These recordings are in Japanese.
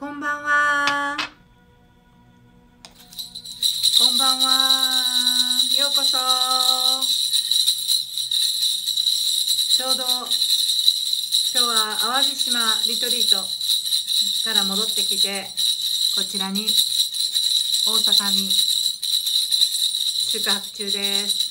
こんばんは。こんばんは。ようこそ。ちょうど今日は淡路島リトリートから戻ってきて、こちらに大阪に宿泊中です。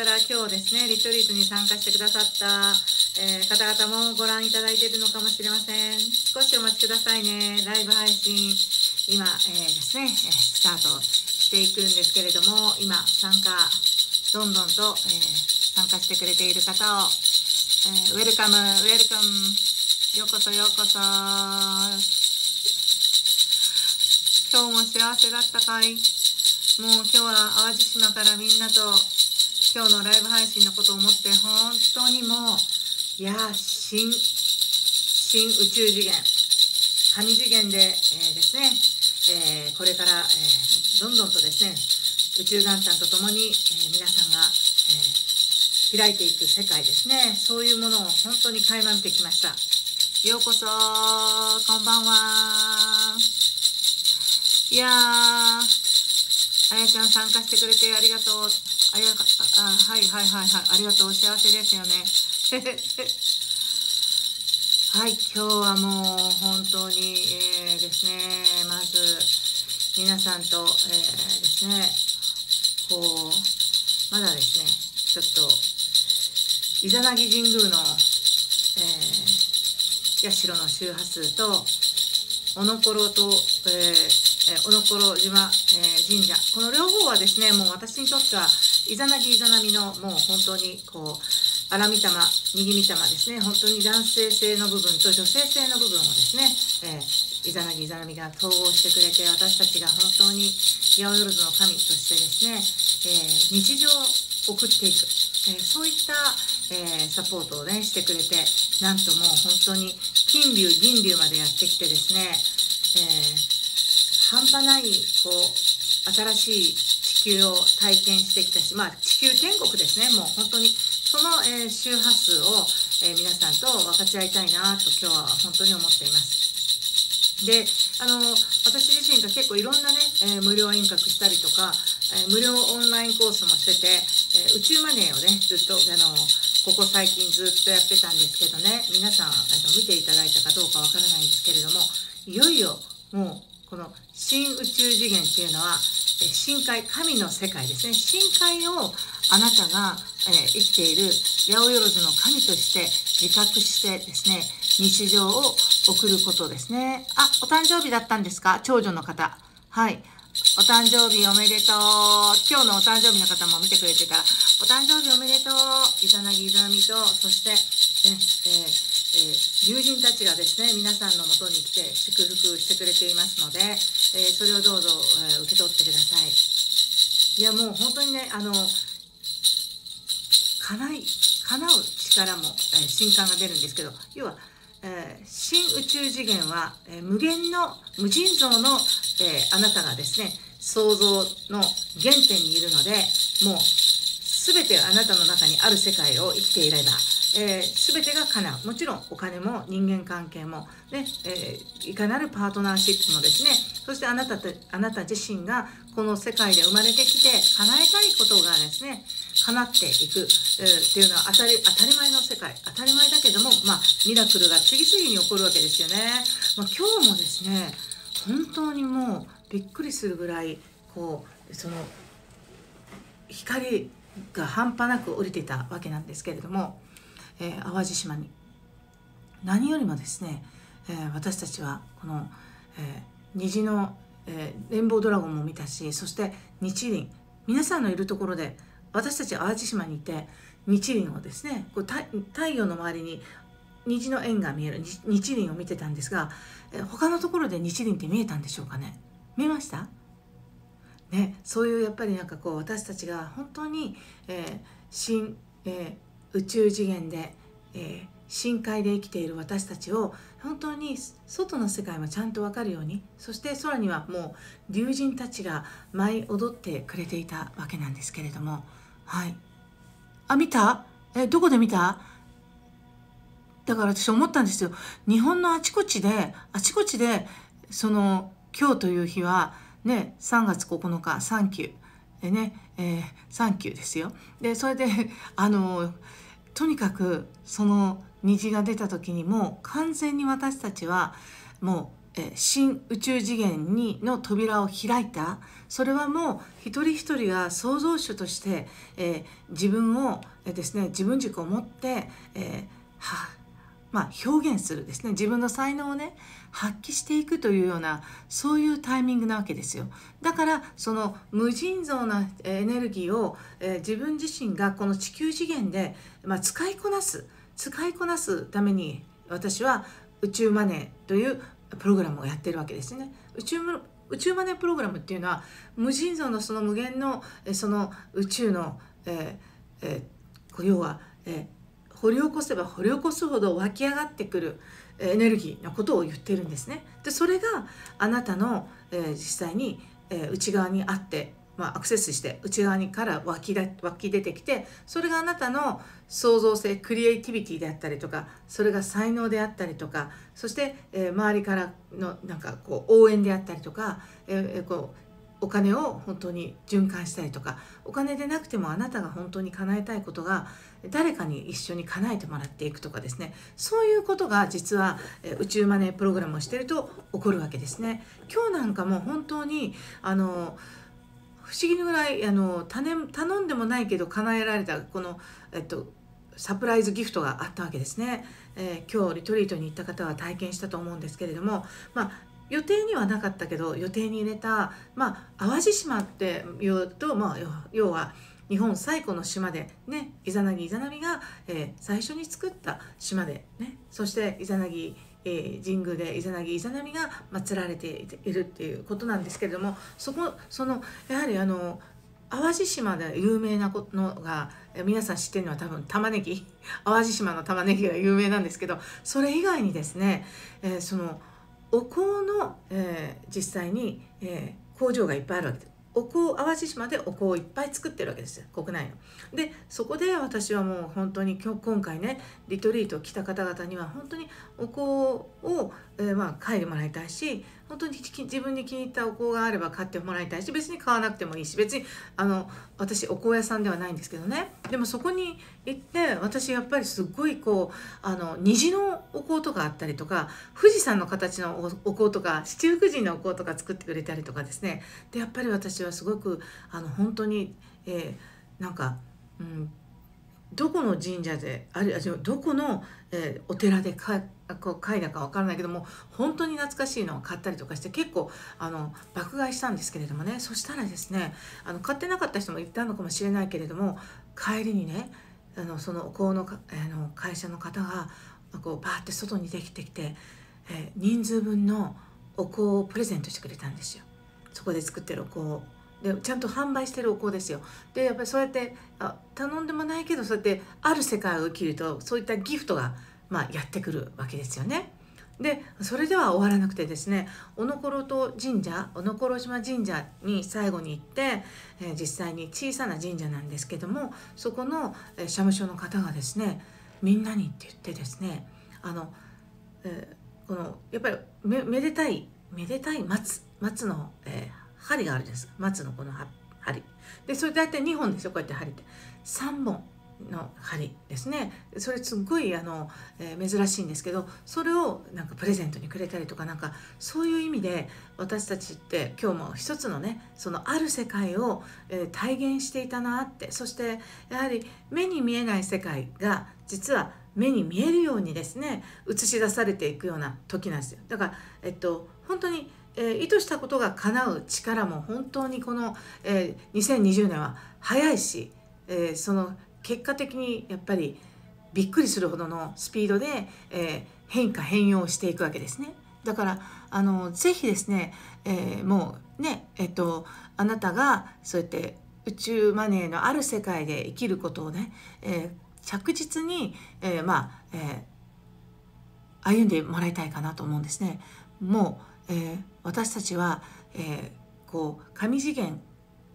から今日ですね、リトリートに参加してくださった、えー、方々もご覧いただいているのかもしれません。少しお待ちくださいね。ライブ配信、今、えー、ですね、えスタートしていくんですけれども、今、参加、どんどんと、え参加してくれている方を、えウェルカム、ウェルカム、ようこそようこそ。今日も幸せだったかいもう今日は淡路島からみんなと今日のライブ配信のことを思って本当にもういや新新宇宙次元神次元で、えー、ですね、えー、これから、えー、どんどんとですね宇宙元旦とともに、え皆さんが、え開いていく世界ですねそういうものを本当に垣間見てきましたようこそこんばんはいやあやちゃん参加してくれてありがとうあやかあはいはいはいはいありがとうお幸せですよね はい今日はもう本当に、えー、ですねまず皆さんと、えー、ですねこうまだですねちょっとイザナギ神宮の、えー、社の周波数とおのころと、えー、おのころ島、えー、神社この両方はですねもう私にとってはイザナギイザナミのもう本当にこう荒見玉右見玉ですね本当に男性性の部分と女性性の部分をですね、えー、イザナギイザナミが統合してくれて私たちが本当に八百万の神としてですね、えー、日常を送っていく、えー、そういった、えー、サポートをねしてくれてなんともう本当に金龍銀龍までやってきてですね、え半端ないこう新しい地球を体験してきたし、まあ、地球天国ですねもう本当にその、えー、周波数を、えー、皆さんと分かち合いたいなと今日は本当に思っています。であの私自身が結構いろんなね、えー、無料遠隔したりとか、え無料オンラインコースもしてて、え宇宙マネーをねずっとあのここ最近ずっとやってたんですけどね皆さんえの見ていただいたかどうかわからないんですけれどもいよいよもうこの新宇宙次元っていうのは深海神の世界ですね深海をあなたが、えー、生きている八百万の神として自覚してですね日常を送ることですねあお誕生日だったんですか長女の方はいお誕生日おめでとう今日のお誕生日の方も見てくれてからお誕生日おめでとうイザナギイザミとそして、ねえーえー、友人たちがですね皆さんのもとに来て祝福してくれていますので、えー、それをどうぞ、えー、受け取ってくださいいやもう本当にねあの叶い叶う力も、え新刊が出るんですけど要は、え新宇宙次元は、え無限の無尽蔵の、えあなたがですね創造の原点にいるのでもう全てあなたの中にある世界を生きていればえー、全てが叶うもちろんお金も人間関係も、ねえー、いかなるパートナーシップもですねそしてあなたとあなた自身がこの世界で生まれてきて叶えたいことがですね叶っていく、えー、っていうのは当たり当たり前の世界当たり前だけども、まあ、ミラクルが次々に起こるわけですよね。まあ、今日もですね本当にもうびっくりするぐらいこうその光が半端なく降りていたわけなんですけれども。えー、淡路島に何よりもですね、えー、私たちはこの、え虹の、えレインボードラゴンも見たしそして日輪皆さんのいるところで私たち淡路島にいて日輪をですねこう太陽の周りに虹の円が見える日輪を見てたんですが、え他のところで日輪って見えたんでしょうかね見えましたね、そういうやっぱりなんかこう私たちが本当に、えー、新、えー宇宙次元で、えー、深海で生きている私たちを本当に外の世界もちゃんと分かるようにそして空にはもう竜神たちが舞い踊ってくれていたわけなんですけれどもはいあ見たえどこで見ただから私思ったんですよ日本のあちこちであちこちでその今日という日はね3月9日「サンキュー」でねえー、サンキューですよ。でそれで あのとにかくその虹が出た時にもう完全に私たちはもう、えー、新宇宙次元にの扉を開いたそれはもう一人一人が創造主として、えー、自分を、えー、ですね自分軸を持って、えー、はまあ、表現するですね自分の才能をね、発揮していくというようなそういうタイミングなわけですよだからその無尽蔵なエネルギーを、えー、自分自身がこの地球次元で、まあ、使いこなす使いこなすために私は宇宙マネーというプログラムをやってるわけですね宇宙宇宙マネープログラムっていうのは無尽蔵のその無限のその宇宙の、えーえー、要は、えー、掘り起こせば掘り起こすほど湧き上がってくる、エネルギーのことを言ってるんですね。でそれがあなたの、えー、実際に、えー、内側にあって、まあ、アクセスして内側にから湧きだ湧き出てきてそれがあなたの創造性クリエイティビティであったりとかそれが才能であったりとかそして、えー、周りからのなんかこう応援であったりとか、えー、こうお金を本当に循環したりとかお金でなくてもあなたが本当に叶えたいことが誰かに一緒に叶えてもらっていくとかですねそういうことが実は宇宙マネープログラムをしていると起こるわけですね。今日なんかも本当にあの不思議なぐらいあの頼んでもないけど叶えられたこの、えっと、サプライズギフトがあったわけですね、えー、今日リトリートに行った方は体験したと思うんですけれども、まあ、予定にはなかったけど予定に入れた、まあ、淡路島っていうと、まあ、要は日本最古の島で、ね、イザナギイザナミが、えー、最初に作った島で、ね、そしてイザナギえー、神宮でイザナギイザナミが祀られているっていうことなんですけれどもそこそのやはりあの淡路島で有名なこのが皆さん知ってるのは多分玉ねぎ淡路島の玉ねぎが有名なんですけどそれ以外にですね、えー、そのお香の、えー、実際に、えー、工場がいっぱいあるわけです。お香淡路島でお香をいっぱい作ってるわけですよ国内の。でそこで私はもう本当に今日今回ねリトリート来た方々には本当にお香をえまあ、書いてもらいたいし本当に自分に気に入ったお香があれば買ってもらいたいし別に買わなくてもいいし別にあの私お香屋さんではないんですけどねでもそこに行って私やっぱりすっごいこうあの虹のお香とかあったりとか富士山の形のお香とか七福神のお香とか作ってくれたりとかですねでやっぱり私はすごくあの本当に、えー、なんか、うん、どこの神社であるどこの、えー、お寺で買ってこう回だか分からないけども本当に懐かしいのを買ったりとかして結構あの爆買いしたんですけれどもねそしたらですねあの買ってなかった人もいたのかもしれないけれども帰りにねあのそのお香のあの会社の方がこうバーって外にできてきて、えー、人数分のお香をプレゼントしてくれたんですよそこで作ってるお香でちゃんと販売してるお香ですよでやっぱりそうやってあ頼んでもないけどそうやってある世界を生きるとそういったギフトがまあ、やってくるわけですよね。でそれでは終わらなくてですね小野ころと神社小野ころ島神社に最後に行って、え実際に小さな神社なんですけどもそこの、え社務所の方がですねみんなにって言ってですねあの、えー、このやっぱりめめでたいめでたい松松の、えー、針があるんです松のこの針でそれ大体2本ですよこうやって針って3本の針ですねそれすっごいあの、えー、珍しいんですけどそれをなんかプレゼントにくれたりとかなんかそういう意味で私たちって今日も一つのねそのある世界を、えー、体現していたなってそしてやはり目に見えない世界が実は目に見えるようにですね映し出されていくような時なんですよ。だから、えっと、本当にえー、意図したことが叶う力も本当にこの、えー、2020年は早いし、えー、その結果的にやっぱりびっくりするほどのスピードで、えー、変化変容していくわけですね。だからあのぜひですね、えー、もうねえっとあなたがそうやって宇宙マネーのある世界で生きることをね、えー、着実に、えー、まあ、え歩んでもらいたいかなと思うんですね。もう、え私たちは、えこう上次元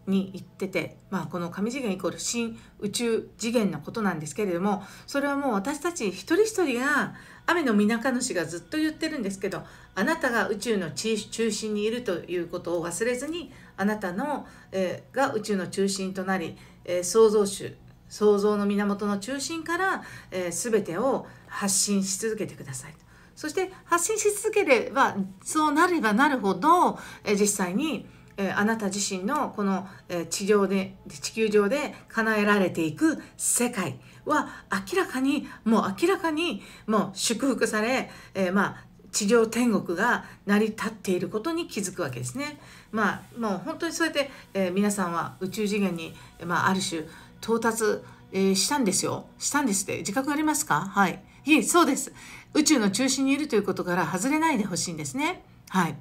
に言ってて、まあ、この神次元イコール新宇宙次元のことなんですけれどもそれはもう私たち一人一人が雨の水中主がずっと言ってるんですけどあなたが宇宙の中心にいるということを忘れずにあなたの、えー、が宇宙の中心となり、えー、創造主創造の源の中心から、えー、全てを発信し続けてくださいそして発信し続ければそうなればなるほど、えー、実際にえー、あなた自身のこの、えー、地上で地球上で叶えられていく世界は明らかにもう明らかにもう祝福され、えー、まあ地上天国が成り立っていることに気づくわけですね。まあもう本当にそうやって、え皆さんは宇宙次元に、まあ、ある種到達、えしたんですよしたんですって自覚ありますかはいいえそうです宇宙の中心にいるということから外れないでほしいんですねはい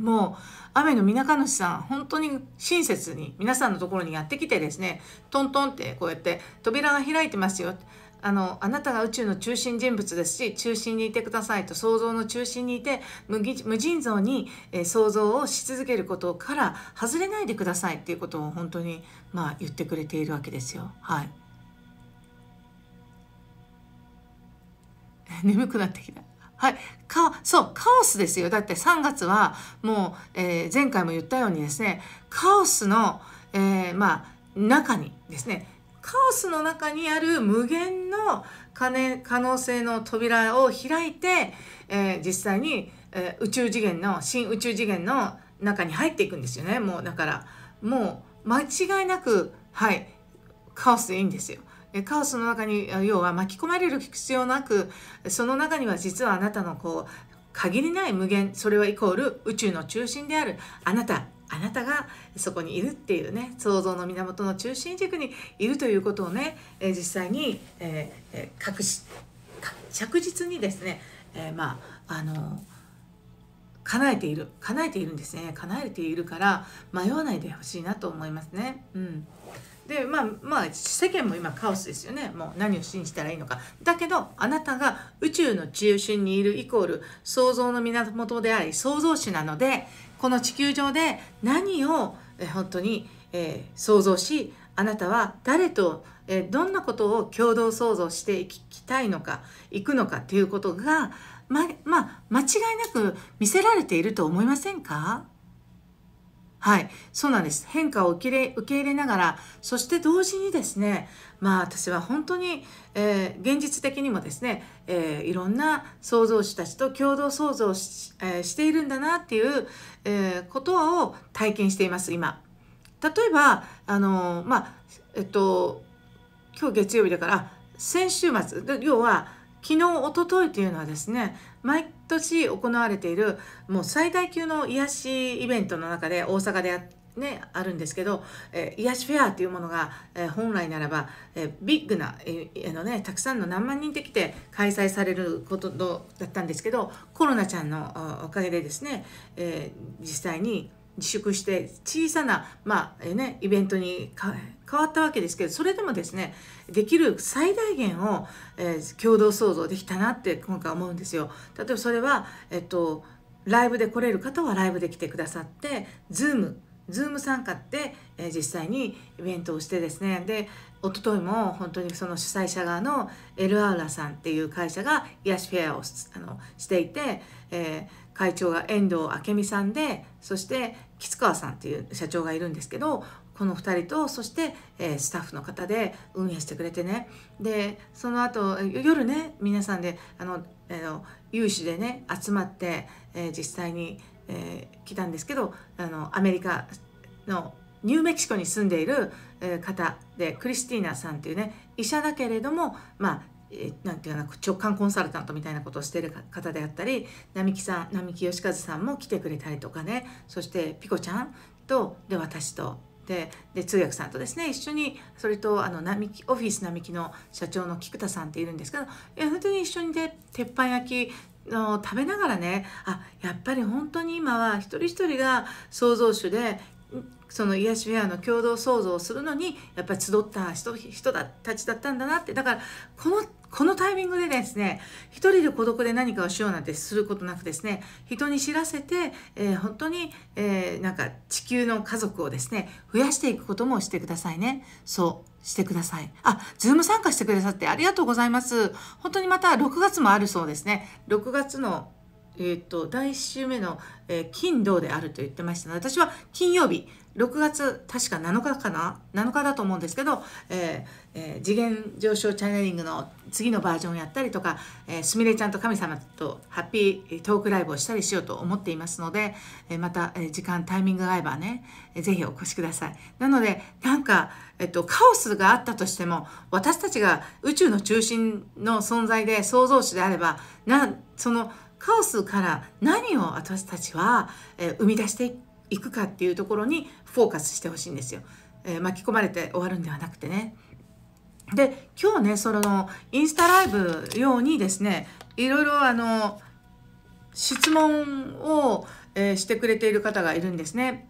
もう雨のみ主さん、本当に親切に皆さんのところにやってきてですね、トントンってこうやって扉が開いてますよ。あの、あなたが宇宙の中心人物ですし、中心にいてくださいと、想像の中心にいて、無無尽蔵に、え想像をし続けることから外れないでくださいっていうことを本当に、まあ、言ってくれているわけですよ。はい。眠くなってきた。はい。か、そう、カオスですよ。だって3月はもう、えー、前回も言ったようにですね、カオスの、えー、まあ、中にですね、カオスの中にある無限の可能性の扉を開いて、えー、実際に、え宇宙次元の、新宇宙次元の中に入っていくんですよね。もうだから、もう間違いなく、はい、カオスでいいんですよ。カオスの中に要は巻き込まれる必要なくその中には実はあなたのこう限りない無限それはイコール宇宙の中心であるあなたあなたがそこにいるっていうね創造の源の中心軸にいるということをね、え実際に、えー、確し着実にですね、えー、まああの叶えている叶えているんですね叶えているから迷わないでほしいなと思いますね。うんでまあまあ世間も今カオスですよねもう何を信じたらいいのかだけどあなたが宇宙の中心にいるイコール創造の源であり創造主なのでこの地球上で何を本当に、えー、想像しあなたは誰と、えー、どんなことを共同創造していきたいのかいくのかということがままあ間違いなく見せられていると思いませんかはい、そうなんです。変化を受け入れ受け入れながら、そして同時にですね、まあ私は本当に、えー、現実的にもですね、えー、いろんな創造主たちと共同創造し,、えー、しているんだなっていう、えことを体験しています、今。例えば、あのまあ、えっと、今日月曜日だから、先週末、要は昨日、おとといというのはですね、毎年行われているもう最大級の癒しイベントの中で大阪でやってね、あるんですけど、えー、癒しフェアっていうものが、えー、本来ならば、えー、ビッグな、えー、のね、たくさんの何万人でて来て開催されることだったんですけどコロナちゃんのおかげでですね、えー、実際に自粛して小さな、まあね、イベントに変わったわけですけどそれでもですねできる最大限を、えー、共同創造できたなって今回思うんですよ。例えばそれは、えっと、ライブで来れる方はライブで来てくださって Zoom Zoom 参加って、えー、実際にイベントをしてですねで一昨日も本当にその主催者側のエルアウラさんっていう会社が癒しフェアをあのしていて、えー、会長が遠藤明美さんでそして、吉川さんっていう社長がいるんですけどこの2人とそして、えー、スタッフの方で運営してくれてねでその後夜ね皆さんであの、えー、有志でね集まって、えー、実際に、えー、来たんですけどあのアメリカのニューメキシコに住んでいる方でクリスティーナさんっていうね医者だけれども、まあ、えなんていうの直感コンサルタントみたいなことをしてる方であったり並木さん並木義和さんも来てくれたりとかねそしてピコちゃんとで私とでで通訳さんとですね一緒にそれとあの並木オフィス並木の社長の菊田さんっているんですけどいや本当に一緒にで鉄板焼きの食べながらねあやっぱり本当に今は一人一人が創造主でその癒しフェアの共同創造をするのにやっぱり集った人人たちだったんだなってだからこのこのタイミングでですね一人で孤独で何かをしようなんてすることなくですね人に知らせて、えー、本当に、えー、なんか地球の家族をですね増やしていくこともしてくださいねそうしてくださいあズーム参加してくださってありがとうございます本当にまた6月もあるそうですね6月のえっ、ー、と第1週目の、え金土であると言ってましたので私は金曜日6月確か7日かな7日だと思うんですけど、えーえー、次元上昇チャネリングの次のバージョンやったりとか、えー、すみれちゃんと神様とハッピートークライブをしたりしようと思っていますので、えー、また、え時間タイミングが合えばね、えー、ぜひお越しくださいなのでなんか、えっと、カオスがあったとしても私たちが宇宙の中心の存在で創造主であればなそのカオスから何を私たちは、え生み出していくいくかっていうところにフォーカスしてほしいんですよ、えー、巻き込まれて終わるんではなくてねで今日ねそのインスタライブ用にですねいろいろあの質問を、えー、してくれている方がいるんですね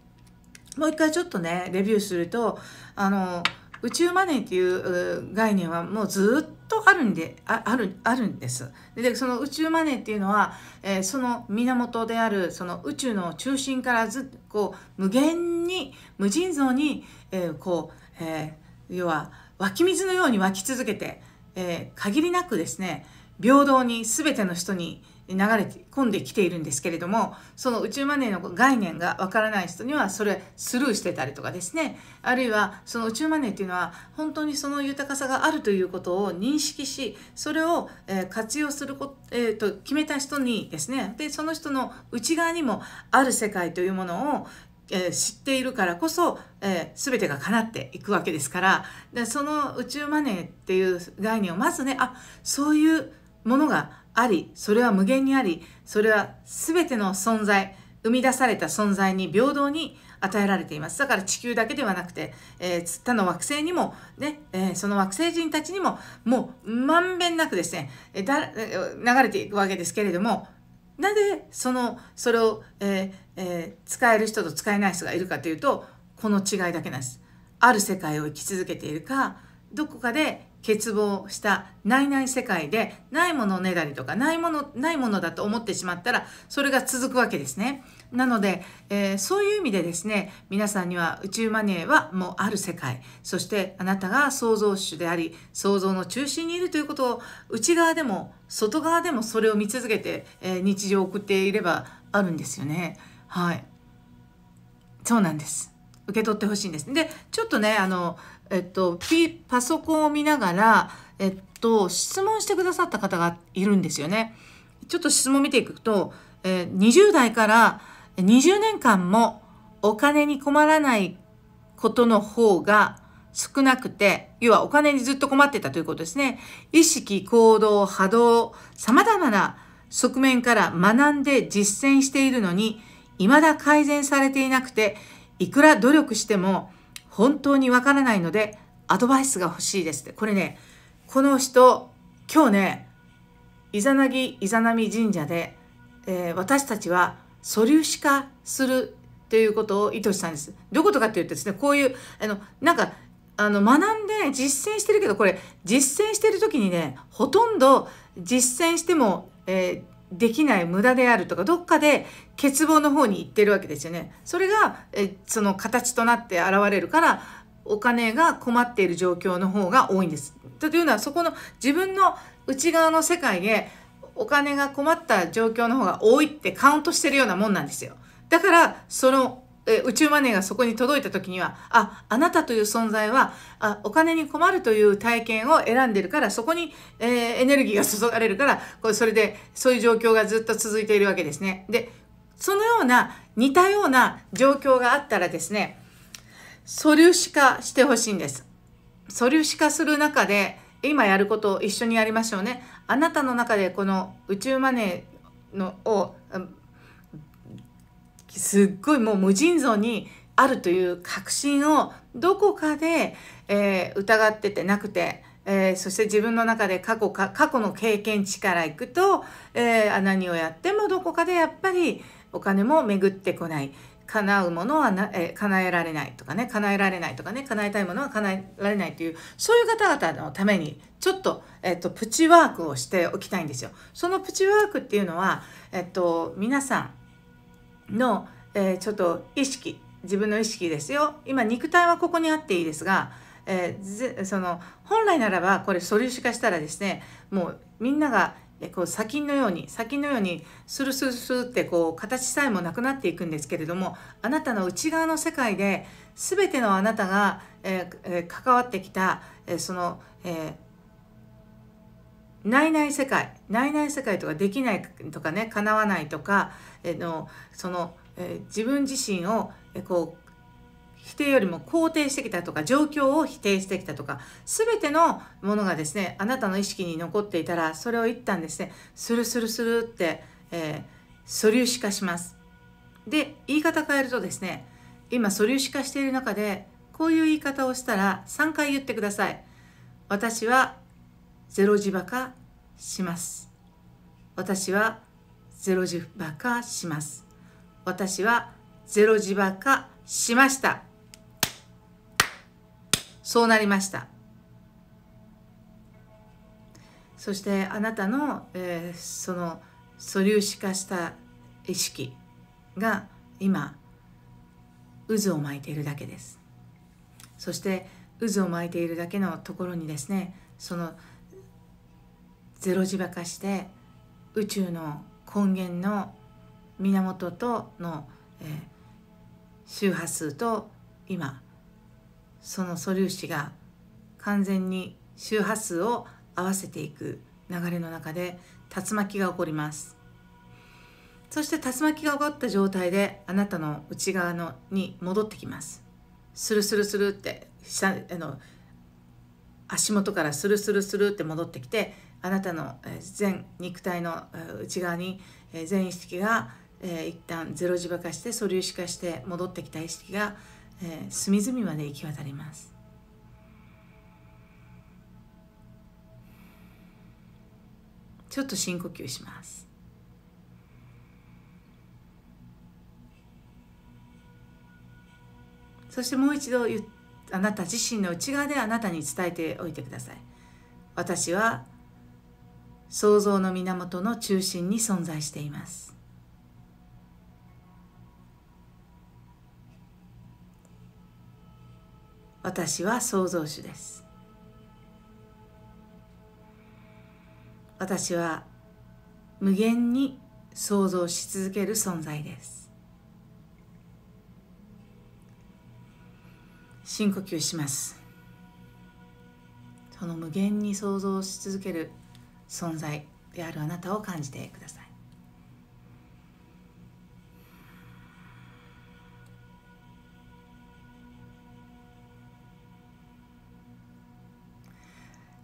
もう一回ちょっとねレビューするとあの宇宙マネーっていう概念はもうずっとあるんでああるあるんですでその宇宙マネーっていうのは、えー、その源であるその宇宙の中心からずこう無限に無尽蔵に、えー、こう、えー、要は湧き水のように湧き続けて、え限りなくですね平等に全ての人に流れ込んできているんですけれどもその宇宙マネーの概念がわからない人にはそれスルーしてたりとかですねあるいはその宇宙マネーっていうのは本当にその豊かさがあるということを認識しそれを、え活用すること、えー、と決めた人にですねでその人の内側にもある世界というものをえ知っているからこそ、えー、全てが叶っていくわけですからでその宇宙マネーっていう概念をまずねあそういうものがあり、それは無限にあり、それは全ての存在、生み出された存在に平等に与えられています。だから地球だけではなくて、えー、他の惑星にも、ね、えー、その惑星人たちにも、もうまんべんなくですね、えだ流れていくわけですけれども、なぜその、それを、えー、え使える人と使えない人がいるかというと、この違いだけなんです。ある世界を生き続けているか、どこかで欠乏したないない世界でないものをねだりとかないものないものだと思ってしまったらそれが続くわけですね。なので、えー、そういう意味でですね皆さんには宇宙マネーはもうある世界そしてあなたが創造主であり創造の中心にいるということを内側でも外側でもそれを見続けて、えー、日常を送っていればあるんですよね。はいそうなんです受け取ってほしいんです。でちょっとねあのえっと、P、パソコンを見ながら、えっと、質問してくださった方がいるんですよね。ちょっと質問見ていくと、え20代から20年間もお金に困らないことの方が少なくて、要はお金にずっと困ってたということですね。意識、行動、波動、様々な側面から学んで実践しているのに、未だ改善されていなくて、いくら努力しても本当にわからないのでアドバイスが欲しいですってこれねこの人今日ねイザナギイザナミ神社で、えー、私たちは素粒子化するということを意図したんです。どういうことかっていうとですねこういうあのなんかあの学んで実践してるけどこれ実践してる時にねほとんど実践しても、えー、できない無駄であるとかどっかで欠乏の方に行ってるわけですよね。それがえその形となって現れるからお金が困っている状況の方が多いんです。というのはそこの自分の内側の世界でお金が困った状況の方が多いってカウントしてるようなもんなんですよ。だからそのえ宇宙マネーがそこに届いた時には、あ、あなたという存在は、あお金に困るという体験を選んでるから、そこに、えー、エネルギーが注がれるから、これそれで、そういう状況がずっと続いているわけですね。で、そのような、似たような状況があったらですね、素粒子化してほしいんです。素粒子化する中で、今やることを一緒にやりましょうね。あなたの中でこの宇宙マネーのをすっごいもう無尽蔵にあるという確信をどこかで、えー、疑っててなくて、えー、そして自分の中で過去か過去の経験値からいくと、えー、何をやってもどこかでやっぱりお金も巡ってこない叶うものはな、えー、叶えられないとかね叶えられないとかね叶えたいものは叶えられないというそういう方々のためにちょっと,、えっとプチワークをしておきたいんですよ。そのプチワークっていうのは、えっと、皆さんの、えー、ちょっと意識自分の意識ですよ今肉体はここにあっていいですが、えー、その本来ならばこれ素粒子化したらですねもうみんながこう砂金のように砂金のようにスルスルスルってこう形さえもなくなっていくんですけれどもあなたの内側の世界で全てのあなたが、えー、関わってきた、えその、えー、内々世界内々世界とかできないとかね叶わないとか、えのその、え自分自身を、えこう否定よりも肯定してきたとか状況を否定してきたとか全てのものがですねあなたの意識に残っていたらそれを一旦ですねスルスルスルって、えー、素粒子化します。で言い方変えるとですね今素粒子化している中でこういう言い方をしたら3回言ってください。私はゼロ磁場化します。私はゼロ時バカします。私はゼロ字バカしました。そうなりました。そしてあなたの、えー、その素粒子化した意識が今渦を巻いているだけですそして渦を巻いているだけのところにですねそのゼロ磁場化して宇宙の根源の源との、えー、周波数と今その素粒子が完全に周波数を合わせていく流れの中で竜巻が起こりますそして竜巻が起こった状態であなたの内側のに戻ってきますスルスルスルって下あの足元からスルスルスルって戻ってきてあなたの全肉体の内側に全意識が一旦ゼロ磁場化して素粒子化して戻ってきた意識が隅々まで行き渡ります。ちょっと深呼吸します。そしてもう一度あなた自身の内側であなたに伝えておいてください。私は創造の源の中心に存在しています私は創造主です私は無限に創造し続ける存在です深呼吸しますその無限に創造し続ける存在であるあなたを感じてくださ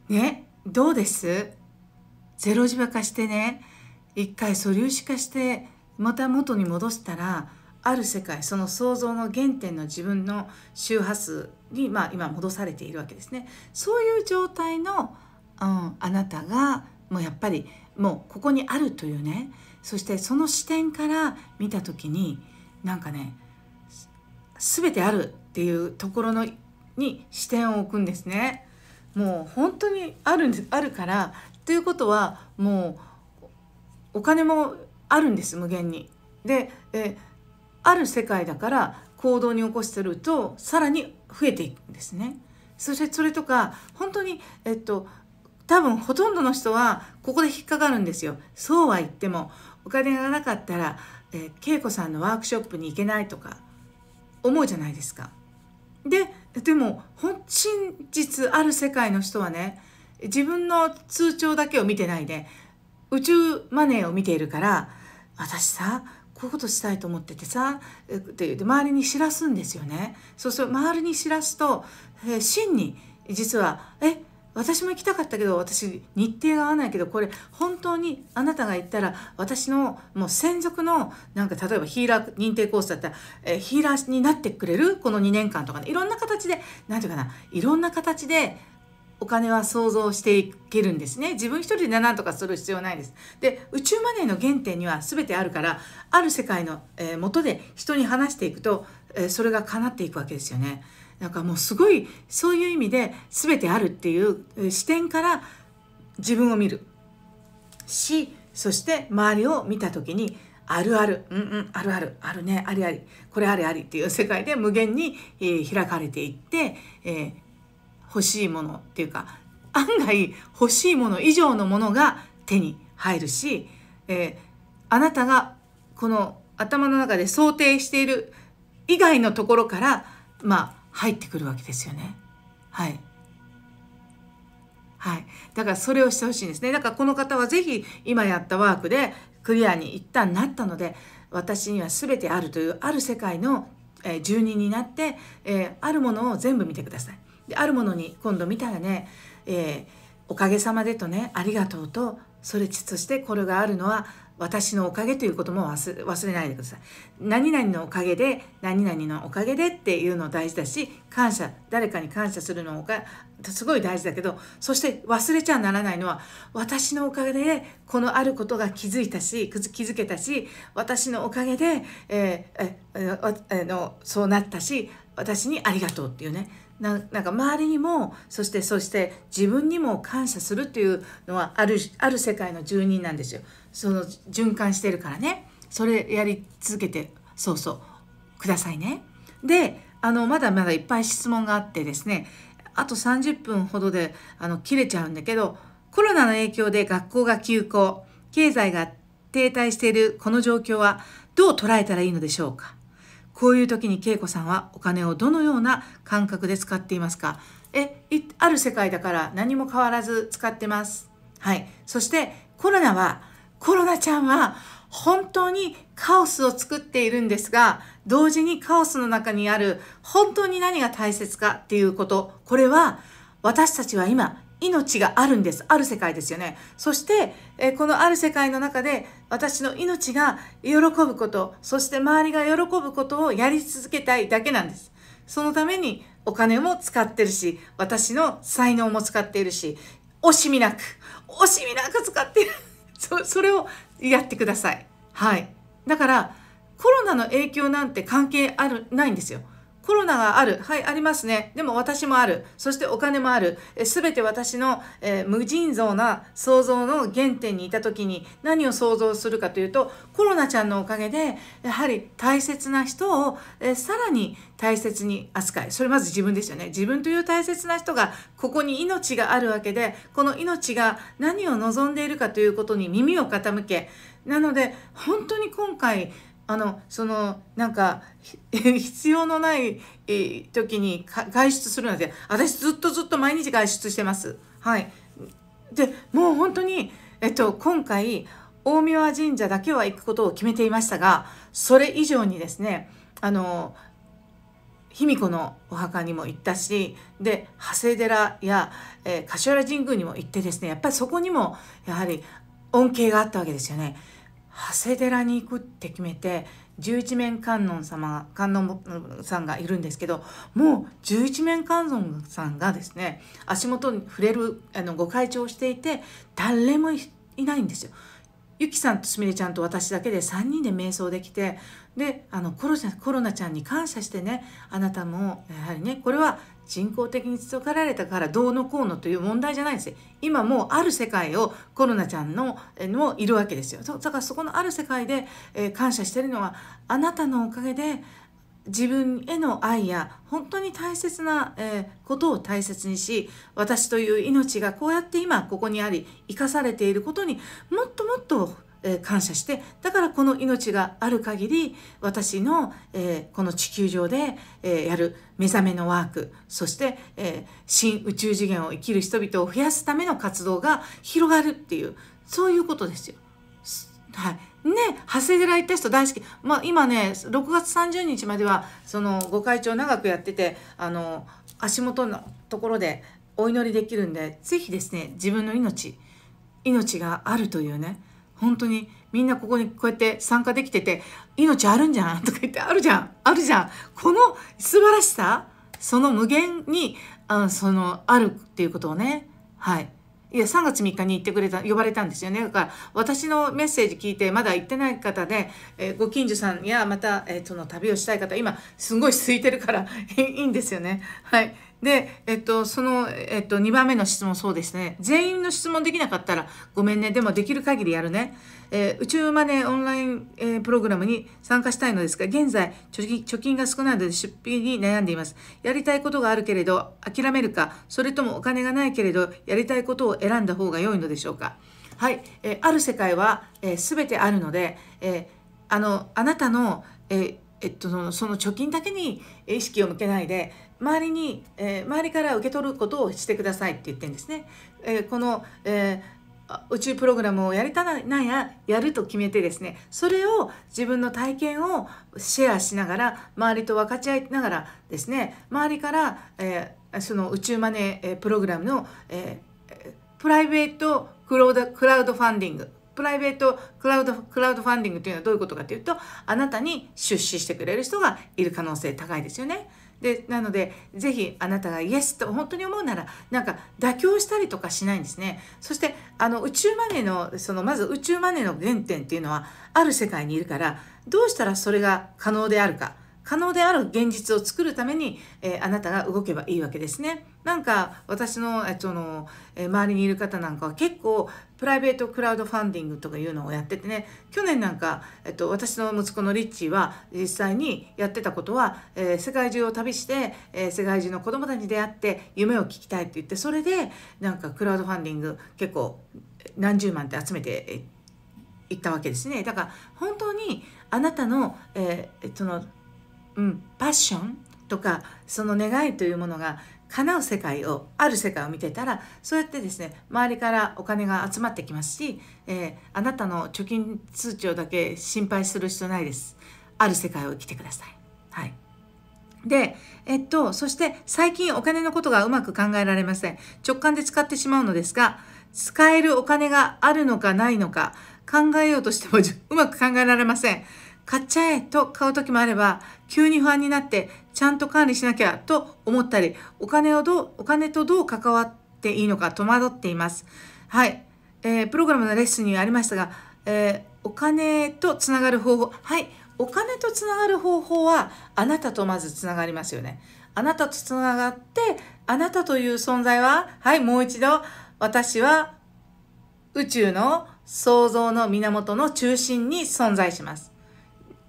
いねどうですゼロ磁場化してね一回素粒子化してまた元に戻したらある世界その想像の原点の自分の周波数に、まあ、今戻されているわけですね。そういう状態の、うん、あなたがもうやっぱりもうここにあるというねそしてその視点から見た時になんかね全てあるっていうところのに視点を置くんですね。もう本当にあるんですあるからということはもうお金もあるんです無限に。でえある世界だから行動に起こしてるとさらに増えていくんですね。そしてそれとか本当に、えっと、多分ほとんどの人はここで引っかかるんですよ。そうは言ってもお金がなかったら、えー、恵子さんのワークショップに行けないとか思うじゃないですか。ででも本真実ある世界の人はね自分の通帳だけを見てないで宇宙マネーを見ているから私さこういうことしたいと思っててさって言って周りに知らすんですよね。そうする周りに知らすと、えー、真に実は「え私も行きたかったけど私日程が合わないけどこれ本当にあなたが行ったら私のもう専属のなんか例えばヒーラー認定コースだったら、えヒーラーになってくれるこの2年間とかねいろんな形で何て言うかないろんな形でお金は想像していけるんですね。自分一人で何とかする必要ないです。で、宇宙マネーの原点には全てあるから、ある世界の、えー、元で人に話していくと、えー、それが叶っていくわけですよね。なんかもうすごいそういう意味で全てあるっていう視点から自分を見るしそして周りを見た時にあるあるうんうんあるあるあるねありありこれありありっていう世界で無限に、え開かれていって、えー、欲しいものっていうか案外欲しいもの以上のものが手に入るし、えー、あなたがこの頭の中で想定している以外のところからまあ入ってくるわけですよね。はい。はい。だからそれをしてほしいんですね。だからこの方は是非今やったワークでクリアに一旦なったので、私には全てあるというある世界の住人になって、えー、あるものを全部見てください。であるものに今度見たらね、えー、おかげさまでとねありがとうとそれそしてこれがあるのは私のおかげということも忘れないでください。何々のおかげで、何々のおかげでっていうの大事だし、感謝、誰かに感謝するのがすごい大事だけど、そして忘れちゃならないのは、私のおかげで、このあることが気づいたし、気づけたし、私のおかげで、えー、えー、えー、のそうなったし、私にありがとうっていうね。ななんか周りにもそしてそして自分にも感謝するっていうのはあるある世界の住人なんですよ。その循環してるからねそれやり続けてそうそうくださいね。であのまだまだいっぱい質問があってですねあと30分ほどであの切れちゃうんだけどコロナの影響で学校が休校経済が停滞しているこの状況はどう捉えたらいいのでしょうかこういう時に恵子さんはお金をどのような感覚で使っていますかえある世界だから何も変わらず使ってます。はい。そしてコロナはコロナちゃんは本当にカオスを作っているんですが、同時にカオスの中にある本当に何が大切かっていうこと、これは私たちは今命があるんです。ある世界ですよね。そして、えこのある世界の中で私の命が喜ぶこと、そして周りが喜ぶことをやり続けたいだけなんです。そのためにお金も使ってるし、私の才能も使っているし、惜しみなく、惜しみなく使っている。そそれをやってください。はい。だから、コロナの影響なんて関係ある、ないんですよ。コロナがある。はい、ありますね。でも私もある。そしてお金もある。すべて私の、えー、無尽蔵な想像の原点にいた時に何を想像するかというと、コロナちゃんのおかげで、やはり大切な人を、えー、さらに大切に扱い。それまず自分ですよね。自分という大切な人が、ここに命があるわけで、この命が何を望んでいるかということに耳を傾け、なので、本当に今回、あのそのなんか 必要のない時に外出するなんて私ずっとずっと毎日外出してます。はい、でもう本当に、えっと、今回大宮神社だけは行くことを決めていましたがそれ以上にですねあの卑弥呼のお墓にも行ったしで長谷寺や、えー、柏原神宮にも行ってですねやっぱりそこにもやはり恩恵があったわけですよね。長谷寺に行くって決めて十一面観音様観音さんがいるんですけどもう十一面観音さんがですね足元に触れるあのご開帳していて誰もいないんですよ。ゆきさんとすみれちゃんと私だけで3人で瞑想できてであのコロコロナちゃんに感謝してねあなたもやはりねこれは人工的に作られたからどうのこうのという問題じゃないんですよ今もうある世界をコロナちゃんのもいるわけですよだからそこのある世界で、え感謝してるのはあなたのおかげで自分への愛や本当に大切な、えことを大切にし私という命がこうやって今ここにあり生かされていることにもっともっと、え感謝してだからこの命がある限り私の、えこの地球上で、えやる目覚めのワークそして、え新宇宙次元を生きる人々を増やすための活動が広がるっていうそういうことですよ。はいね、長谷寺行った人大好き。まあ、今ね、6月30日までは、その、ご会長長くやってて、あの、足元のところでお祈りできるんで、是非ですね、自分の命、命があるというね、本当にみんなここにこうやって参加できてて、命あるんじゃん とか言って、あるじゃんあるじゃんこの素晴らしさ、その無限に、あその、あるっていうことをね、はい。いや、3月3日に行ってくれた、呼ばれたんですよね。だから、私のメッセージ聞いて、まだ行ってない方で、えー、ご近所さんや、また、えー、その旅をしたい方、今、すごい空いてるから いいんですよね。はい。で、えっと、その、えっと、2番目の質問、そうですね。全員の質問できなかったら、ごめんね、でもできる限りやるね。えー、宇宙マネーオンライン、えー、プログラムに参加したいのですが、現在貯金、貯金が少ないので出費に悩んでいます。やりたいことがあるけれど、諦めるか、それともお金がないけれど、やりたいことを選んだ方が良いのでしょうか。はい、えー、ある世界は、えー、全てあるので、えあの、あなたの、ええっと、その貯金だけに意識を向けないで、周りに、えー、周りから受け取ることをしてくださいって言ってんですね。えー、この、えー、宇宙プログラムをやりたなんややると決めてですねそれを自分の体験をシェアしながら周りと分かち合いながらですね周りから、えその宇宙マネープログラムの、えプライベートクロードクラウドファンディングプライベートクラウドクラウドファンディングというのはどういうことかというとあなたに出資してくれる人がいる可能性高いですよね。でなので是非あなたがイエスと本当に思うならなんか妥協したりとかしないんですねそしてあの宇宙マネーのそのまず宇宙マネーの原点っていうのはある世界にいるからどうしたらそれが可能であるか可能である現実を作るために、えー、あなたが動けばいいわけですね。なんか私のその、え周りにいる方なんかは結構プライベートクラウドファンディングとかいうのをやっててね去年なんか、えっと、私の息子のリッチーは実際にやってたことは、えー、世界中を旅して、えー、世界中の子どもたちに出会って夢を聞きたいって言ってそれでなんかクラウドファンディング結構何十万って集めていったわけですね。だから本当にあなたの,、えーそのうん、パッションとかその願いというものが叶う世界をある世界を見てたらそうやってですね周りからお金が集まってきますし、えー、あなたの貯金通帳だけ心配する必要ないですある世界を生きてください。はいで、えっと、そして最近お金のことがうまく考えられません。直感で使ってしまうのですが、使えるお金があるのかないのか考えようとしてもうまく考えられません。買っちゃえと買う時もあれば、急に不安になってちゃんと管理しなきゃと思ったり、お金をどう、お金とどう関わっていいのか戸惑っています。はい。えー、プログラムのレッスンにありましたが、えー、お金とつながる方法。はい。お金とつながる方法は、あなたとまずつながりますよね。あなたとつながって、あなたという存在は、はい、もう一度、私は宇宙の創造の源の中心に存在します。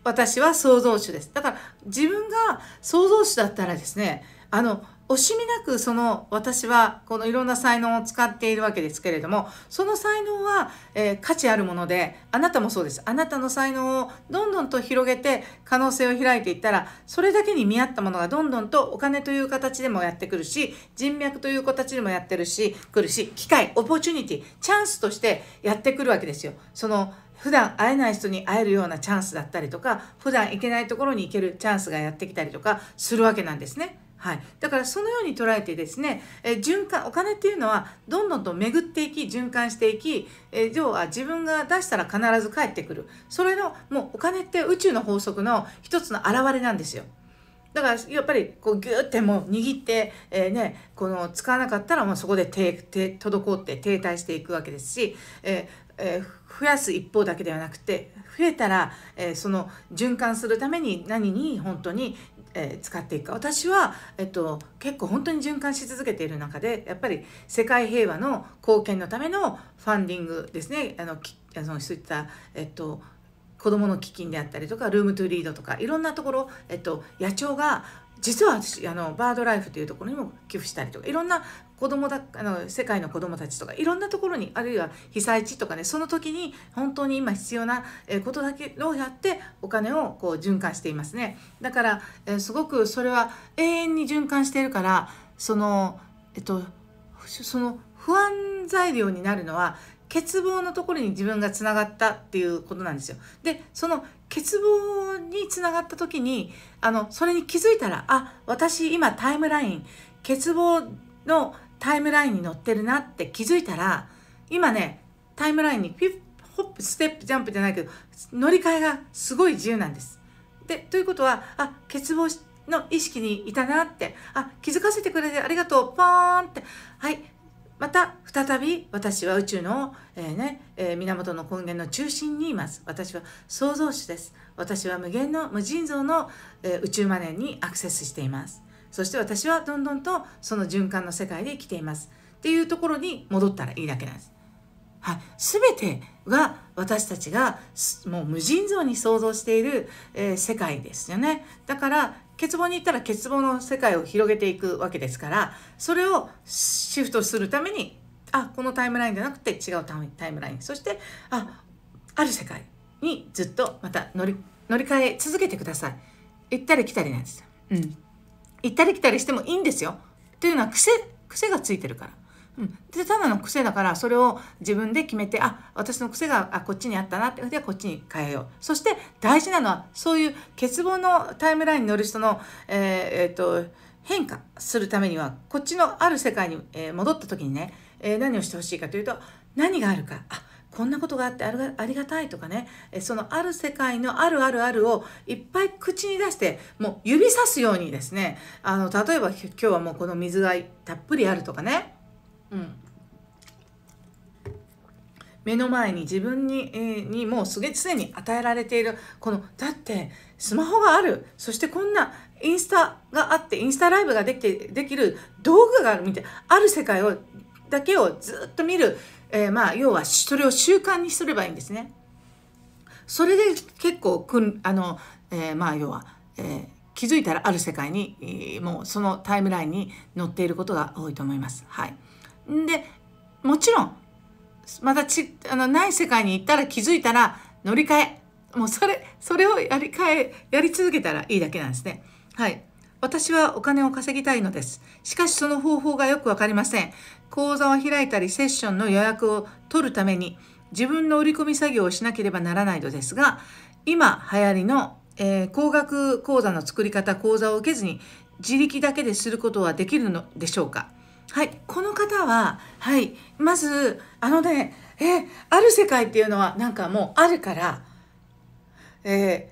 私は創造主です。だから自分が創造主だったらですね、あの、惜しみなくその私はこのいろんな才能を使っているわけですけれどもその才能は、えー、価値あるものであなたもそうですあなたの才能をどんどんと広げて可能性を開いていったらそれだけに見合ったものがどんどんとお金という形でもやってくるし人脈という形でもやってるし来るし機会オポチュニティチャンスとしてやってくるわけですよ。その普段会えない人に会えるようなチャンスだったりとか普段行けないところに行けるチャンスがやってきたりとかするわけなんですね。はい、だからそのように捉えてですね、え循環お金っていうのはどんどんと巡っていき循環していき、え要は自分が出したら必ず返ってくるそれのもうお金って宇宙の法則の一つの表れなんですよ。だからやっぱりこうギュってもう握って、えー、ね、この使わなかったらもうそこで手滞って停滞していくわけですし、ええー、増やす一方だけではなくて増えたら、えー、その循環するために何に本当に、えー、使っていくか私は、えっと、結構本当に循環し続けている中でやっぱり世界平和の貢献のためのファンディングですねあのあのそういった、えっと、子どもの基金であったりとかルームトゥーリードとかいろんなところ、えっと、野鳥が実は私あのバードライフというところにも寄付したりとかいろんな子供だあの世界の子どもたちとかいろんなところにあるいは被災地とかねその時に本当に今必要なことだけをやってお金をこう循環していますねだから、えすごくそれは永遠に循環しているからそのえっとその不安材料になるのは欠乏のところに自分がつながったっていうことなんですよ。でその欠乏につながった時にあのそれに気づいたらあ私今タイムライン欠乏のタイムラインに乗ってるなって気づいたら今ねタイムラインにィッホップステップジャンプじゃないけど乗り換えがすごい自由なんです。でということはあ欠乏の意識にいたなってあ気づかせてくれてありがとうポーンってはいまた再び私は宇宙の、えー、ねえー、源の根源の中心にいます私は創造主です私は無限の無尽蔵の、えー、宇宙マネーにアクセスしていますそして私はどんどんとその循環の世界で生きていますっていうところに戻ったらいいだけなんです、はい、全てが私たちがもう無尽蔵に想像している、え世界ですよねだから欠乏に行ったら欠乏の世界を広げていくわけですからそれをシフトするためにあこのタイムラインじゃなくて違うタイムラインそしてあある世界にずっとまた乗り乗り換え続けてください行ったり来たりなんです、うん、行ったり来たりしてもいいんですよというのは癖癖がついてるからうん、でただの癖だからそれを自分で決めてあ私の癖があこっちにあったなってでこっちに変えようそして大事なのはそういう欠乏のタイムラインに乗る人の、えー、えー、と変化するためにはこっちのある世界に、え戻った時にね、え何をしてほしいかというと何があるかあこんなことがあってあるありがたいとかねそのある世界のあるあるあるをいっぱい口に出してもう指さすようにですねあの例えば今日はもうこの水がたっぷりあるとかねうん目の前に自分に,、えー、にもうすげ常に与えられているこのだってスマホがあるそしてこんなインスタがあってインスタライブができてできる道具があるみたいある世界をだけをずっと見る、えー、まあ要はそれを習慣にすればいいんですね。それで結構くんあの、えー、まあ要は、えー、気づいたらある世界に、もうそのタイムラインに載っていることが多いと思います。はいでもちろんまたちあのない世界に行ったら気づいたら乗り換えもうそれそれをやり替えやり続けたらいいだけなんですね。はい私はお金を稼ぎたいのです。しかしその方法がよく分かりません。講座を開いたりセッションの予約を取るために自分の売り込み作業をしなければならないのですが、今流行りの、えー、高額講座の作り方、講座を受けずに自力だけですることはできるのでしょうかはい、この方は、はい、まず、あのね、え、ある世界っていうのはなんかもうあるから、え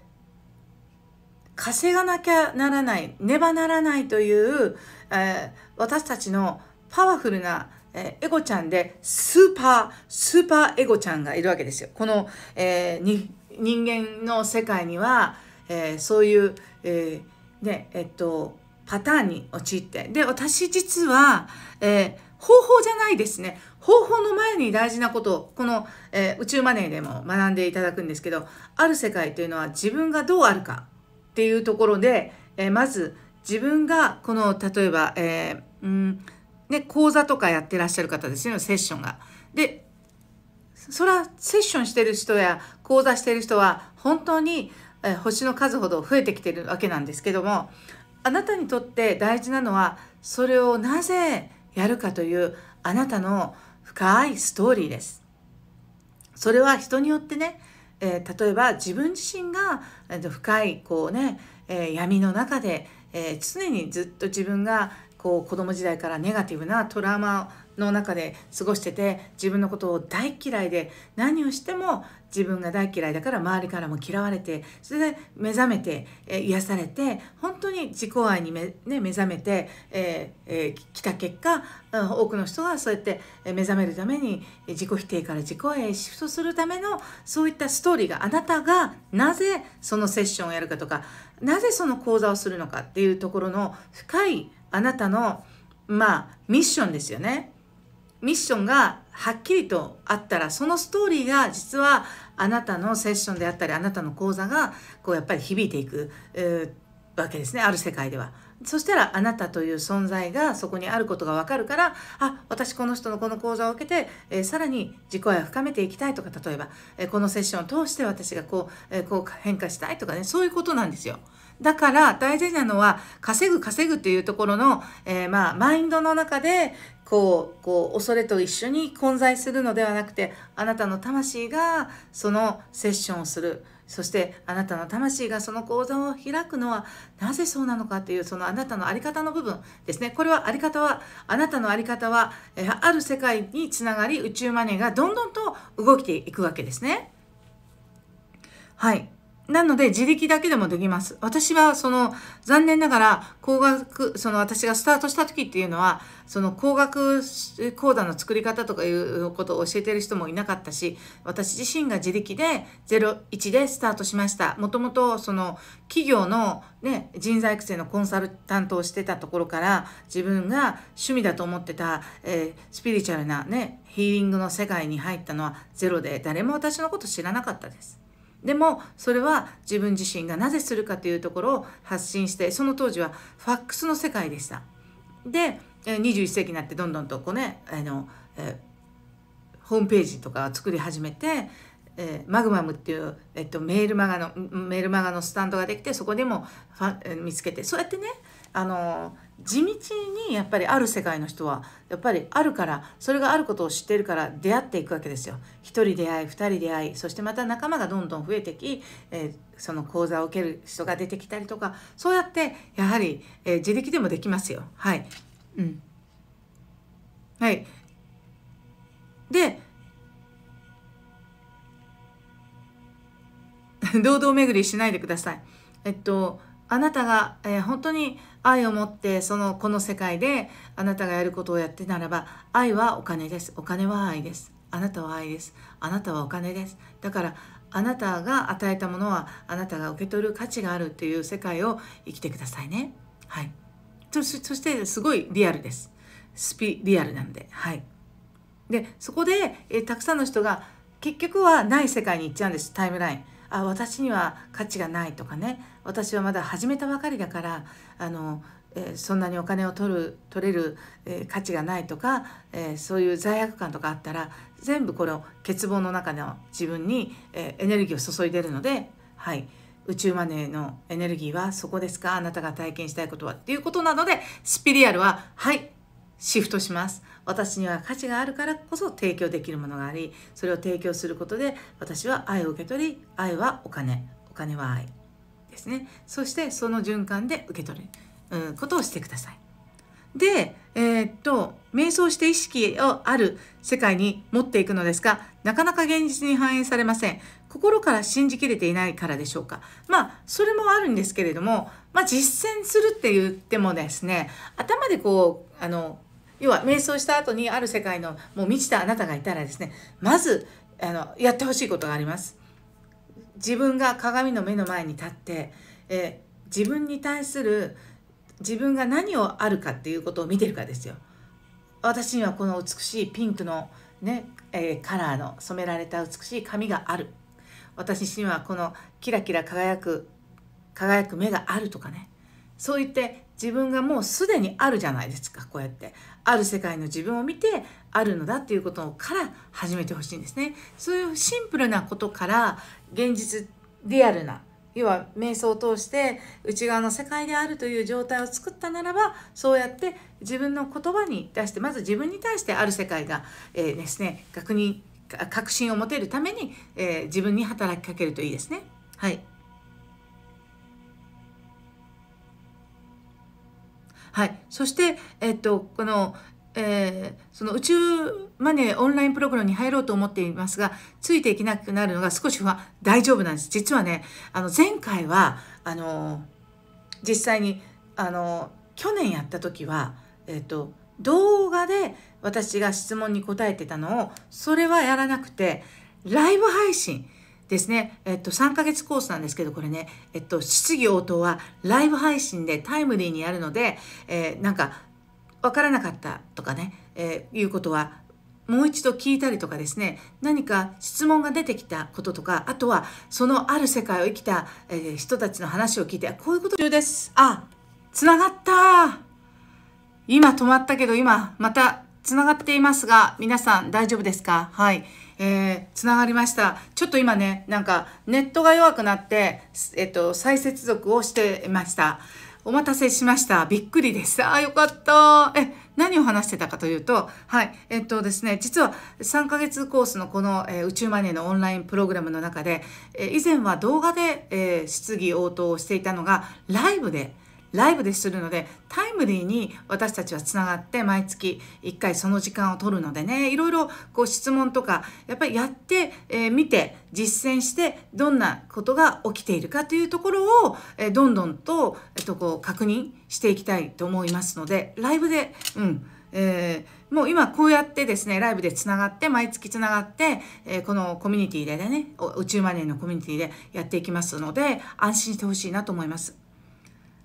ー、稼がなきゃならない、ねばならないという、えー、私たちのパワフルな、えー、エゴちゃんで、スーパー、スーパーエゴちゃんがいるわけですよ。この、えに人間の世界には、えそういう、えね、えっと、パターンに陥って。で、私実は、えー、方法じゃないですね。方法の前に大事なことを、この、えー、宇宙マネーでも学んでいただくんですけど、ある世界というのは自分がどうあるかっていうところで、えー、まず自分が、この、例えば、えー、うん、ね、講座とかやってらっしゃる方ですよね、セッションが。で、それはセッションしてる人や講座してる人は、本当に、え星の数ほど増えてきてるわけなんですけども、あなたにとって大事なのはそれをなぜやるかというあなたの深いストーリーです。それは人によってね、えー、例えば自分自身が、え深いこうね、えー、闇の中で、えー、常にずっと自分がこう子供時代からネガティブなトラウマの中で過ごしてて自分のことを大嫌いで何をしても自分が大嫌いだから周りからも嫌われてそれで目覚めて、え癒されて本当に自己愛にね、目覚めてき、えー、えー、た結果多くの人がそうやって目覚めるために自己否定から自己愛へシフトするためのそういったストーリーがあなたがなぜそのセッションをやるかとかなぜその講座をするのかっていうところの深いあなたのまあミッションですよね。ミッションがはっきりとあったらそのストーリーが実はあなたのセッションであったりあなたの講座がこうやっぱり響いていく、えー、わけですねある世界では。そしたらあなたという存在がそこにあることがわかるからあ私この人のこの講座を受けて、えー、さらに自己愛を深めていきたいとか例えば、えー、このセッションを通して私がこう,、えー、こう変化したいとかねそういうことなんですよ。だから大事なのは稼ぐ稼ぐっていうところの、えー、まあマインドの中で、こうこう恐れと一緒に混在するのではなくてあなたの魂がそのセッションをするそしてあなたの魂がその講座を開くのはなぜそうなのかというそのあなたの在り方の部分ですねこれは在り方はあなたの在り方はある世界につながり宇宙マネーがどんどんと動いていくわけですね。はいなので自力だけでもできます。私はその残念ながら高額、その私がスタートした時っていうのは、その高額講座の作り方とかいうことを教えてる人もいなかったし、私自身が自力で01でスタートしました。もともとその企業のね、人材育成のコンサルタントをしてたところから、自分が趣味だと思ってた、えー、スピリチュアルなね、ヒーリングの世界に入ったのはゼロで、誰も私のこと知らなかったです。でもそれは自分自身がなぜするかというところを発信してその当時はファックスの世界でした。で21世紀になってどんどんとこうねあの、えホームページとかを作り始めて、えマグマムっていう、えっと、メールマガのメールマガのスタンドができてそこでもファ見つけてそうやってねあの地道にやっぱりある世界の人はやっぱりあるからそれがあることを知ってるから出会っていくわけですよ。1人出会い2人出会いそしてまた仲間がどんどん増えてき、えー、その講座を受ける人が出てきたりとかそうやってやはり、えー、自力でもできますよ。はい、うんはい、で 堂々巡りしないでください。えっとあなたが、えー、本当に愛を持ってそのこの世界であなたがやることをやってならば愛はお金ですお金は愛ですあなたは愛ですあなたはお金ですだからあなたが与えたものはあなたが受け取る価値があるっていう世界を生きてくださいねはいそしてすごいリアルですスピリアルなんではいでそこでえたくさんの人が結局はない世界に行っちゃうんですタイムラインあ私には価値がないとかね私はまだ始めたばかりだからあの、えー、そんなにお金を取る取れる、えー、価値がないとか、えー、そういう罪悪感とかあったら全部この欠乏の中の自分に、えエネルギーを注いでるので、はい、宇宙マネーのエネルギーはそこですかあなたが体験したいことはっていうことなのでスピリアルははいシフトします。私には価値があるからこそ提供できるものがありそれを提供することで私は愛を受け取り愛はお金お金は愛ですねそしてその循環で受け取ることをしてくださいで、えー、っと瞑想して意識をある世界に持っていくのですがなかなか現実に反映されません心から信じきれていないからでしょうかまあそれもあるんですけれども、まあ、実践するって言ってもですね頭でこうあの要は瞑想した後にある世界のもう満ちたあなたがいたらですねまずあのやってほしいことがあります。自分が鏡の目の前に立って、えー、自分に対する自分が何をあるかっていうことを見てるかですよ。私にはこの美しいピンクのね、えー、カラーの染められた美しい髪がある。私にはこのキラキラ輝く輝く目があるとかねそう言って自分がもうすでにあるじゃないですかこうやってある世界の自分を見てあるのだっていうことから始めてほしいんですねそういうシンプルなことから現実リアルな要は瞑想を通して内側の世界であるという状態を作ったならばそうやって自分の言葉に出してまず自分に対してある世界が、えー、ですね確認確信を持てるために、えー、自分に働きかけるといいですね。はいはい、そして、えっと、この、えー、その宇宙マネーオンラインプログラムに入ろうと思っていますが、ついていけなくなるのが少しは大丈夫なんです。実はね、あの前回は、あの、実際に、あの、去年やった時は、えっと、動画で私が質問に答えてたのを、それはやらなくて、ライブ配信、ですね、えっと、3ヶ月コースなんですけど、これね、えっと、質疑応答はライブ配信でタイムリーにやるので、えー、なんか、わからなかったとかね、えー、いうことは、もう一度聞いたりとかですね、何か質問が出てきたこととか、あとは、そのある世界を生きた、えー、人たちの話を聞いて、こういうこと中です。あ、つながった今止まったけど、今、また、つながっていますが、皆さん大丈夫ですかはい。えー、つながりました。ちょっと今ね、なんかネットが弱くなって、えっと、再接続をしてました。お待たせしました。びっくりです。ああ、よかった。え、何を話してたかというと、はい、えっとですね、実は3ヶ月コースのこの、えー、宇宙マネーのオンラインプログラムの中で、えー、以前は動画で、えー、質疑応答をしていたのが、ライブで、ライブでするのでタイムリーに私たちはつながって毎月1回その時間を取るのでねいろいろこう質問とかやっぱりやって、えー、見て実践してどんなことが起きているかというところを、えー、どんどんと,、えっとこう確認していきたいと思いますのでライブでうん。えー、もう今こうやってですね、ライブでつながって、毎月つながって、えー、このコミュニティでね、宇宙マネーのコミュニティでやっていきますので、安心してほしいなと思います。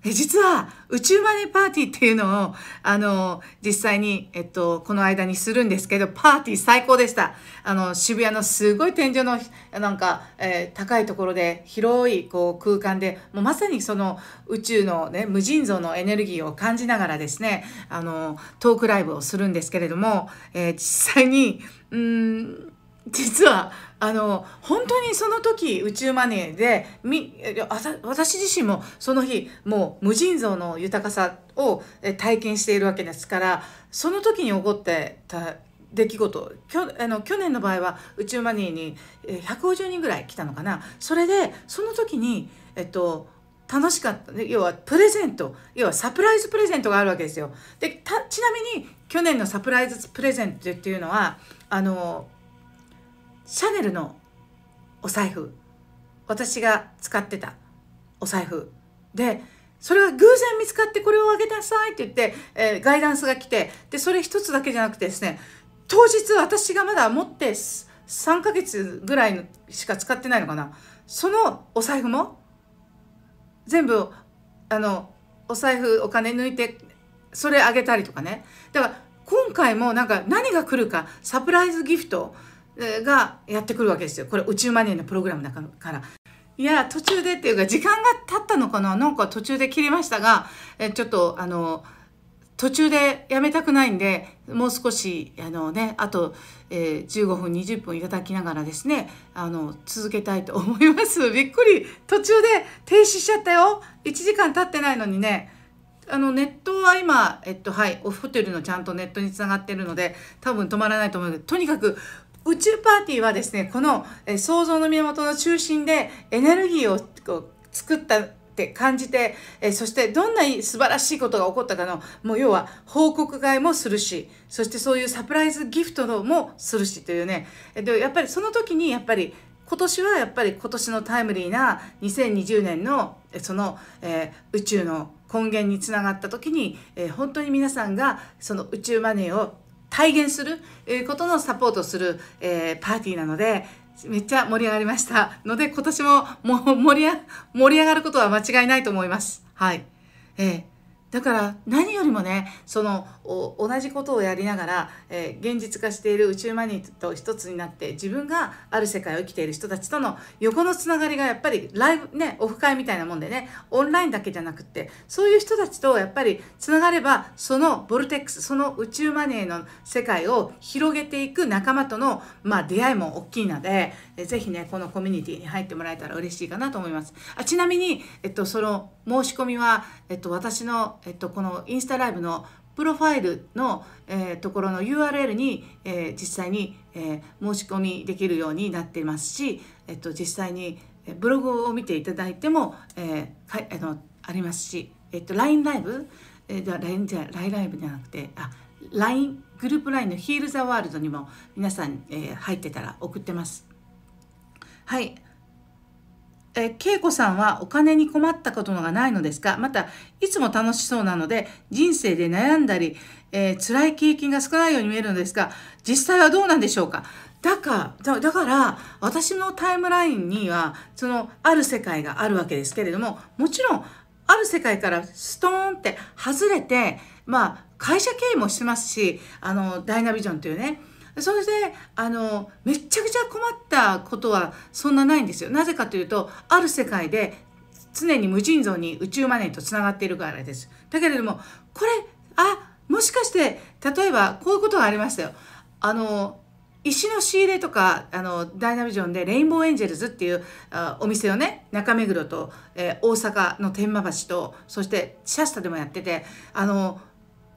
え実は宇宙マネーパーティーっていうのを、あの、実際に、えっと、この間にするんですけど、パーティー最高でした。あの、渋谷のすごい天井の、なんか、えー、高いところで、広い、こう、空間で、もうまさにその宇宙のね、無尽蔵のエネルギーを感じながらですね、あの、トークライブをするんですけれども、えー、実際に、うん、実は、あの本当にその時宇宙マネーでみ私自身もその日もう無尽蔵の豊かさを体験しているわけですからその時に起こってた出来事あの去年の場合は宇宙マネーに150人ぐらい来たのかなそれでその時に、えっと、楽しかった要はプレゼント要はサプライズプレゼントがあるわけですよ。でちなみに去年のサプライズプレゼントっていうのはあのシャネルのお財布私が使ってたお財布でそれが偶然見つかってこれをあげなさいって言って、えー、ガイダンスが来てでそれ一つだけじゃなくてですね当日私がまだ持って3ヶ月ぐらいしか使ってないのかなそのお財布も全部あのお財布お金抜いてそれあげたりとかねだから今回もなんか何が来るかサプライズギフトがやってくるわけですよこれ宇宙マネーのプログラムだからいや途中でっていうか時間が経ったのかななんか途中で切りましたがえちょっとあの途中でやめたくないんでもう少しあのねあと、えー、15分20分いただきながらですねあの続けたいと思います びっくり途中で停止しちゃったよ1時間経ってないのにねあのネットは今、えっと、はい、ホテルのちゃんとネットにつながってるので、多分止まらないと思うけど、とにかく宇宙パーティーはですねこの創造の源の中心でエネルギーを作ったって感じてそしてどんな素晴らしいことが起こったかのもう要は報告会もするしそしてそういうサプライズギフトもするしというねでやっぱりその時にやっぱり今年はやっぱり今年のタイムリーな2020年のその、えー、宇宙の根源につながった時に、えー、本当に皆さんがその宇宙マネーを体現することのサポートする、えー、パーティーなので、めっちゃ盛り上がりましたので、今年もも盛り盛り上がることは間違いないと思います。はい。えー、だから何よりもね、その同じことをやりながら、えー、現実化している宇宙マニーと一つになって自分がある世界を生きている人たちとの横のつながりがやっぱりライブねオフ会みたいなもんでねオンラインだけじゃなくってそういう人たちとやっぱりつながればそのボルテックスその宇宙マネーの世界を広げていく仲間との、まあ、出会いも大きいので、えー、ぜひねこのコミュニティに入ってもらえたら嬉しいかなと思います。あちなみに、えっと、その申し込みは、えっと、私の、えっと、このインスタライブのプロファイルの、えー、ところの URL に、えー、実際に、えー、申し込みできるようになっていますし、えっと、実際にブログを見ていただいても、えー、かあのありますし、えっと、LINE ライブ、えー、では LINE じゃ LINE ライブじゃなくてあ LINE グループ LINE の「ヒール・ザ・ワールド」にも皆さん、えー、入ってたら送ってます。はいえ恵子さんはお金に困ったことがないのですかまた、いつも楽しそうなので、人生で悩んだり、えー、辛い経験が少ないように見えるのですが、実際はどうなんでしょうかだから、だから、私のタイムラインには、その、ある世界があるわけですけれども、もちろん、ある世界からストーンって外れて、まあ、会社経営もしてますし、あの、ダイナビジョンというね、それであのめちゃくちゃ困ったことはそんなないんですよなぜかというとある世界で常に無尽蔵に宇宙マネーとつながっているからですだけれどもこれあもしかして例えばこういうことがありましたよあの石の仕入れとかあのダイナビジョンでレインボーエンジェルズっていうあお店をね中目黒と、えー、大阪の天満橋とそしてシャスタでもやっててあの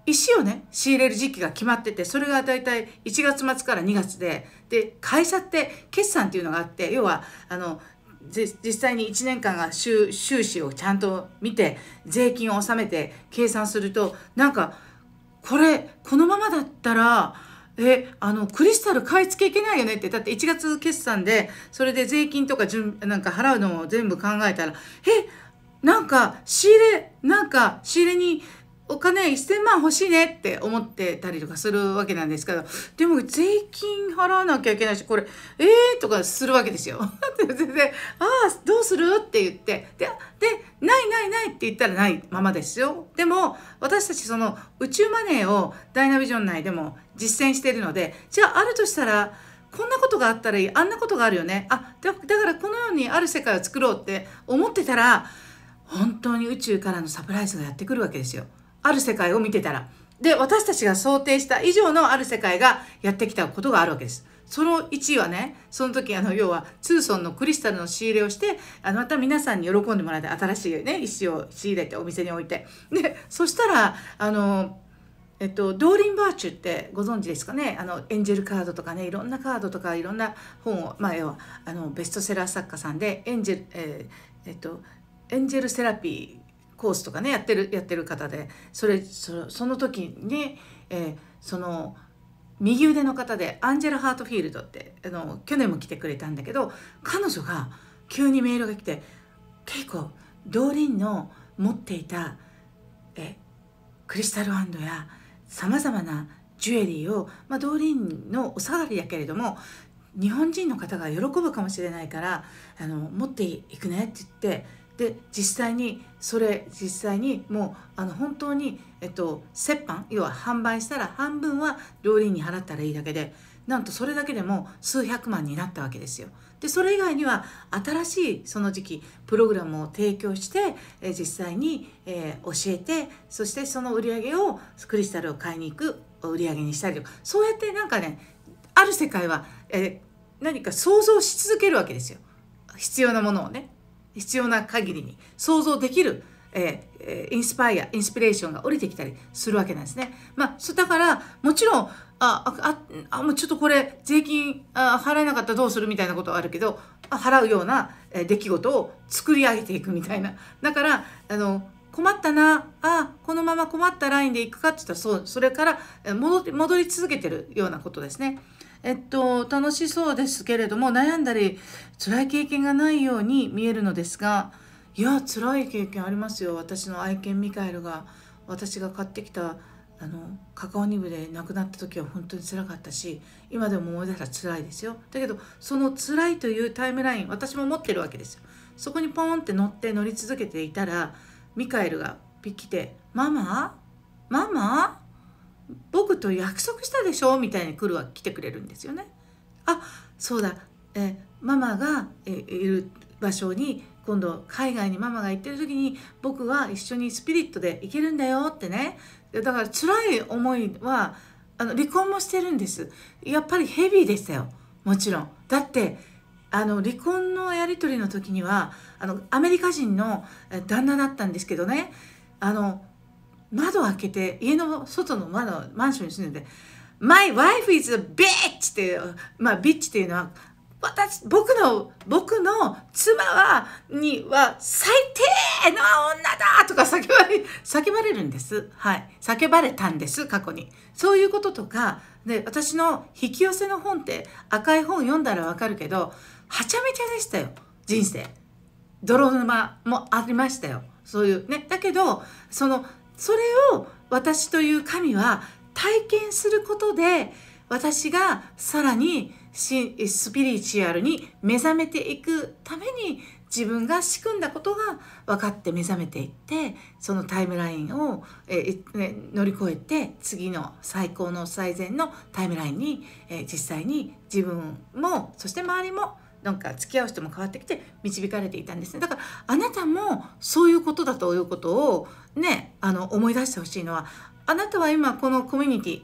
石をね仕入れる時期が決まっててそれが大体1月末から2月でで会社って決算っていうのがあって要はあの実際に1年間が収支をちゃんと見て税金を納めて計算するとなんかこれこのままだったらえあのクリスタル買い付けいけないよねってだって1月決算でそれで税金とかなんか払うのを全部考えたらえなんか仕入れなんか仕入れにお金1000万欲しいねって思ってたりとかするわけなんですけど、でも税金払わなきゃいけないし、これ、えーとかするわけですよ。全 然、ああ、どうするって言って、で、で、ないないないって言ったらないままですよ。でも、私たちその宇宙マネーをダイナビジョン内でも実践しているので、じゃああるとしたら、こんなことがあったらいい、あんなことがあるよね。あ、だだからこのようにある世界を作ろうって思ってたら、本当に宇宙からのサプライズがやってくるわけですよ。ある世界を見てたらで私たちが想定した以上のある世界がやってきたことがあるわけです。その1位はねその時あの要はツーソンのクリスタルの仕入れをしてあのまた皆さんに喜んでもらって新しい、ね、石を仕入れてお店に置いてでそしたらあのえっと、ドーリン・バーチュってご存知ですかねあのエンジェルカードとかねいろんなカードとかいろんな本を、まあ、要はあのベストセラー作家さんでエンジェル、えー、えっと、エンジェルセラピコースとかねやってるやってる方でそれその時に、えー、その右腕の方でアンジェラ・ハートフィールドってあの去年も来てくれたんだけど彼女が急にメールが来て「稽古ドーリンの持っていたえクリスタルハンドやさまざまなジュエリーを、まあ、ドーリンのお下がりやけれども日本人の方が喜ぶかもしれないからあの持っていくねって言ってで実際にそれ実際にもうあの本当に、えっと、折半要は販売したら半分は料理に払ったらいいだけでなんとそれだけでも数百万になったわけですよ。でそれ以外には新しいその時期プログラムを提供して、え実際に、えー、教えてそしてその売り上げをクリスタルを買いに行く売り上げにしたりとかそうやってなんかねある世界は、えー、何か想像し続けるわけですよ必要なものをね。必要な限りに想像できる、えー、インスパイアインスピレーションが降りてきたりするわけなんですね。まあ、だからもちろんあああ、あもうちょっとこれ税金あ払えなかったらどうするみたいなことはあるけど払うようなえ出来事を作り上げていくみたいな。だからあの困ったなあこのまま困ったラインで行くかって言ったらそうそれから戻戻り続けてるようなことですね。えっと、楽しそうですけれども、悩んだり、辛い経験がないように見えるのですが、いや、辛い経験ありますよ。私の愛犬ミカエルが、私が買ってきた、あの、カカオニブで亡くなった時は本当につらかったし、今でも思い出したら辛いですよ。だけど、その辛いというタイムライン、私も持ってるわけですよ。そこにポンって乗って乗り続けていたら、ミカエルがピッ来て、ママママ僕と約束したでしょみたいに来るは来てくれるんですよね。あそうだ、えママが、えいる場所に今度海外にママが行ってる時に僕は一緒にスピリットで行けるんだよってねだから辛い思いはあの離婚もしてるんですやっぱりヘビーでしたよもちろんだってあの離婚のやり取りの時にはあのアメリカ人の旦那だったんですけどねあの窓開けて、家の外の窓、マンションに住んでて、My wife is a bitch! っていう、まあ、ビッチっていうのは、私、僕の、僕の妻は、には、最低の女だとか叫ばれ、叫ばれるんです。はい。叫ばれたんです、過去に。そういうこととか、で、私の引き寄せの本って、赤い本読んだらわかるけど、はちゃめちゃでしたよ、人生。泥沼もありましたよ。そういうね。だけど、その、それを私という神は体験することで私がさらにスピリチュアルに目覚めていくために自分が仕組んだことが分かって目覚めていってそのタイムラインをえ、乗り越えて次の最高の最善のタイムラインにえ実際に自分もそして周りもなんか付き合う人も変わってきて導かれていたんですねだからあなたもそういうことだということをねあの思い出してほしいのはあなたは今このコミュニティ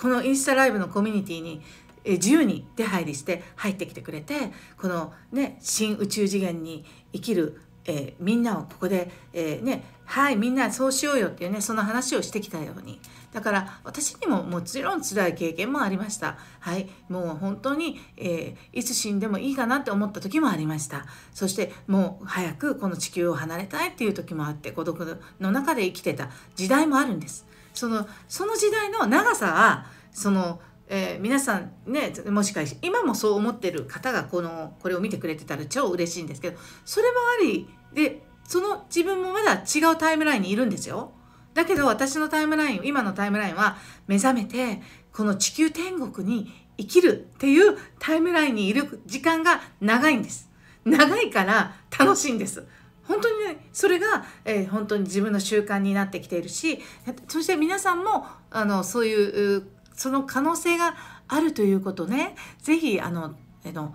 このインスタライブのコミュニティに自由に出入りして入ってきてくれてこのね新宇宙次元に生きる、えー、みんなをここで、えー、ねはいみんなそうしようよっていうねその話をしてきたようにだから私にももちろん辛い経験もありましたはいもう本当に、えー、いつ死んでもいいかなって思った時もありましたそしてもう早くこの地球を離れたいっていう時もあって孤独の中で生きてた時代もあるんですそのその時代の長さはそのえー、皆さんねもしかして今もそう思ってる方がこのこれを見てくれてたら超嬉しいんですけどそれもありでその自分もまだ違うタイムラインにいるんですよ。だけど私のタイムライン、今のタイムラインは目覚めて、この地球天国に生きるっていうタイムラインにいる時間が長いんです。長いから楽しいんです。本当にね、それが、えー、本当に自分の習慣になってきているし、そして皆さんも、あの、そういう、その可能性があるということね、ぜひ、あの、えの、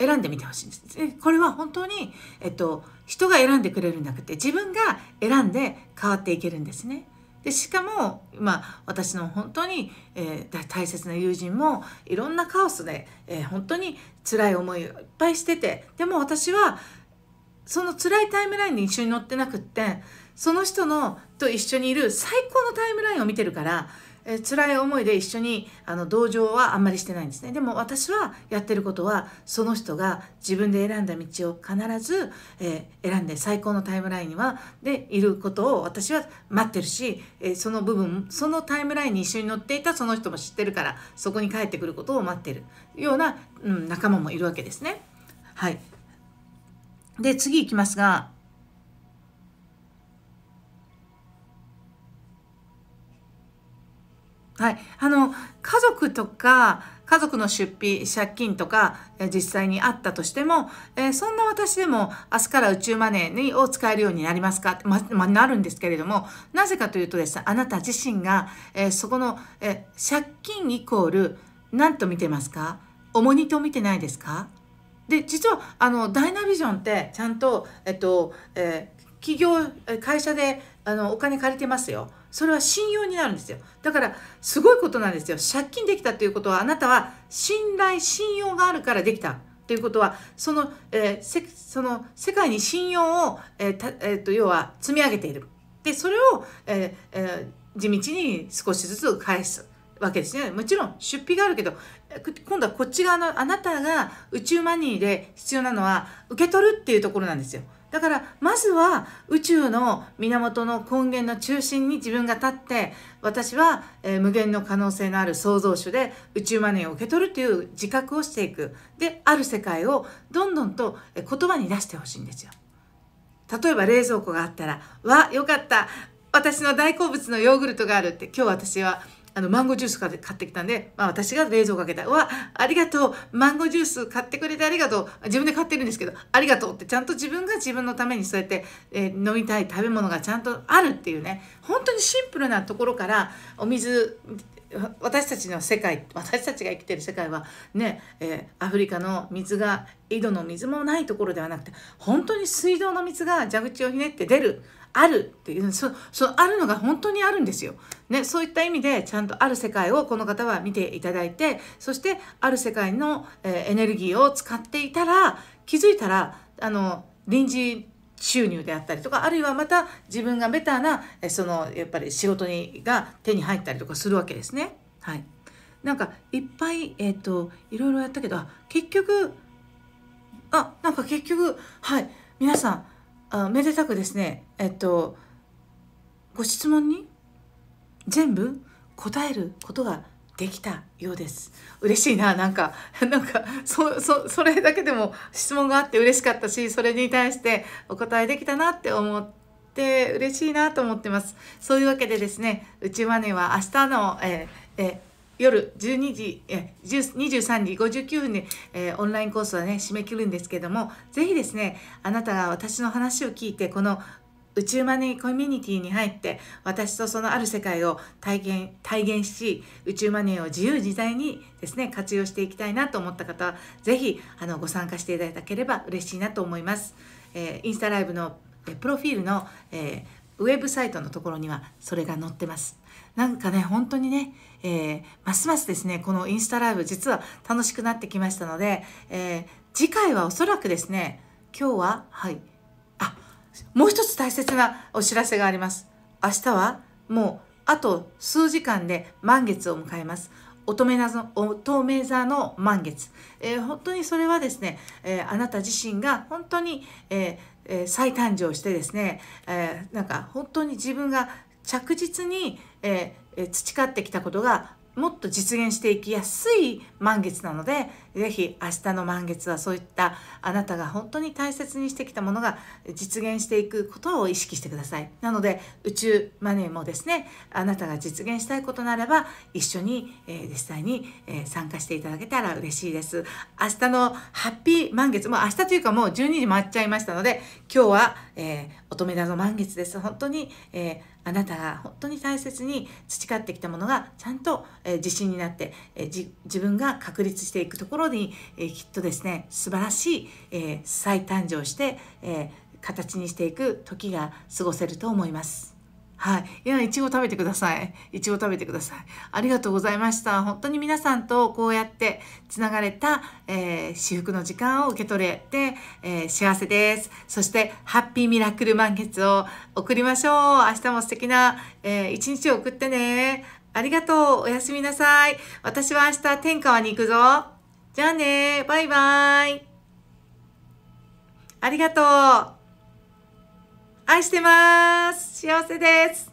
選んでみてほしいんです。でこれは本当に、えっと、人が選んでくれるんじゃなくて自分が選んで変わっていけるんですね。でしかも、まあ、私の本当に、えー、大切な友人もいろんなカオスで、えー、本当に辛い思いをいっぱいしててでも私はその辛いタイムラインに一緒に乗ってなくってその人のと一緒にいる最高のタイムラインを見てるからえー、辛い思いで一緒にあの同情はあんまりしてないんですねでも私はやってることはその人が自分で選んだ道を必ず、えー、選んで最高のタイムラインにはでいることを私は待ってるし、えー、その部分そのタイムラインに一緒に乗っていたその人も知ってるからそこに帰ってくることを待ってるような、うん、仲間もいるわけですね。はい、で次いきますがはい、あの家族とか家族の出費借金とか、え実際にあったとしても、えー、そんな私でも明日から宇宙マネーを使えるようになりますかって、まま、なるんですけれどもなぜかというとですねあなた自身が、えー、そこの、え借金イコール何と見てますか重荷と見てないですかで実はあのダイナビジョンってちゃんと、えっとえ企業会社であのお金借りてますよ。それは信用になるんですよだからすごいことなんですよ借金できたということはあなたは信頼信用があるからできたということはその,、えー、その世界に信用を、えーたえーと、と要は積み上げているでそれを、えーえー、地道に少しずつ返すわけですねもちろん出費があるけど今度はこっち側のあなたが宇宙マニーで必要なのは受け取るっていうところなんですよだからまずは宇宙の源の根源の中心に自分が立って私は、え無限の可能性のある創造主で宇宙マネーを受け取るという自覚をしていくである世界をどんどんと言葉に出してほしいんですよ。例えば冷蔵庫があったら「わよかった私の大好物のヨーグルトがある」って今日私はあのマンゴージュース買ってきたんで、まあ、私が冷蔵かけた。うわ、ありがとう。マンゴージュース買ってくれてありがとう。自分で買ってるんですけど、ありがとうってちゃんと自分が自分のためにそうやって、えー、飲みたい食べ物がちゃんとあるっていうね、本当にシンプルなところからお水、私たちの世界私たちが生きてる世界はね、えー、アフリカの水が井戸の水もないところではなくて本当に水道の水が蛇口をひねって出るあるっていうそう、あるのが本当にあるんですよ、ね、そういった意味でちゃんとある世界をこの方は見ていただいてそしてある世界の、えエネルギーを使っていたら気づいたらあの臨時収入であったりとかあるいはまた自分がベターなそのやっぱり仕事にが手に入ったりとかするわけですね。はい、なんかいっぱい、えーといろいろやったけど結局あなんか結局はい皆さんあめでたくですねえっとご質問に全部答えることができたようです嬉しいななんか なんかそそそれだけでも質問があって嬉しかったしそれに対してお答えできたなって思って嬉しいなと思ってますそういうわけでですねうちはねは明日の、えー、えー夜12時え23時59分に、えー、オンラインコースはね締め切るんですけどもぜひですねあなたが私の話を聞いてこの宇宙マネーコミュニティに入って私とそのある世界を体現体現し宇宙マネーを自由自在にですね活用していきたいなと思った方は是非あのご参加していただければ嬉しいなと思います。えー、インスタライブのプロフィールの、えーウェブサイトのところにはそれが載ってます。なんかね、本当にね、えー、ますますですね、このインスタライブ実は楽しくなってきましたので、えー、次回はおそらくですね、今日は、はい、もう一つ大切なお知らせがあります。明日はもうあと数時間で満月を迎えます。乙女座乙女座の満月、えー、本当にそれはですね、えー、あなた自身が本当に、えー、再誕生してですね、えなんか本当に自分が着実に、え培ってきたことがもっと実現していきやすい満月なので是非明日の満月はそういったあなたが本当に大切にしてきたものが実現していくことを意識してくださいなので宇宙マネーもですねあなたが実現したいことならば一緒に、えー、実際に、えー、参加していただけたら嬉しいです明日のハッピー満月もう明日というかもう12時回っちゃいましたので今日は、えー、乙女座の満月です本当に、えあなたが本当に大切に培ってきたものがちゃんと、え自信になって、え自分が確立していくところに、えきっとですね素晴らしい、え再誕生して、え形にしていく時が過ごせると思います。はい。いや、いちご食べてください。いちご食べてください。ありがとうございました。本当に皆さんとこうやってつながれた、えー、至福の時間を受け取れて、えー、幸せです。そして、ハッピーミラクル満月を送りましょう。明日も素敵な、えー、一日を送ってね。ありがとう。おやすみなさい。私は明日天川に行くぞ。じゃあね。バイバイ。ありがとう。愛してます幸せです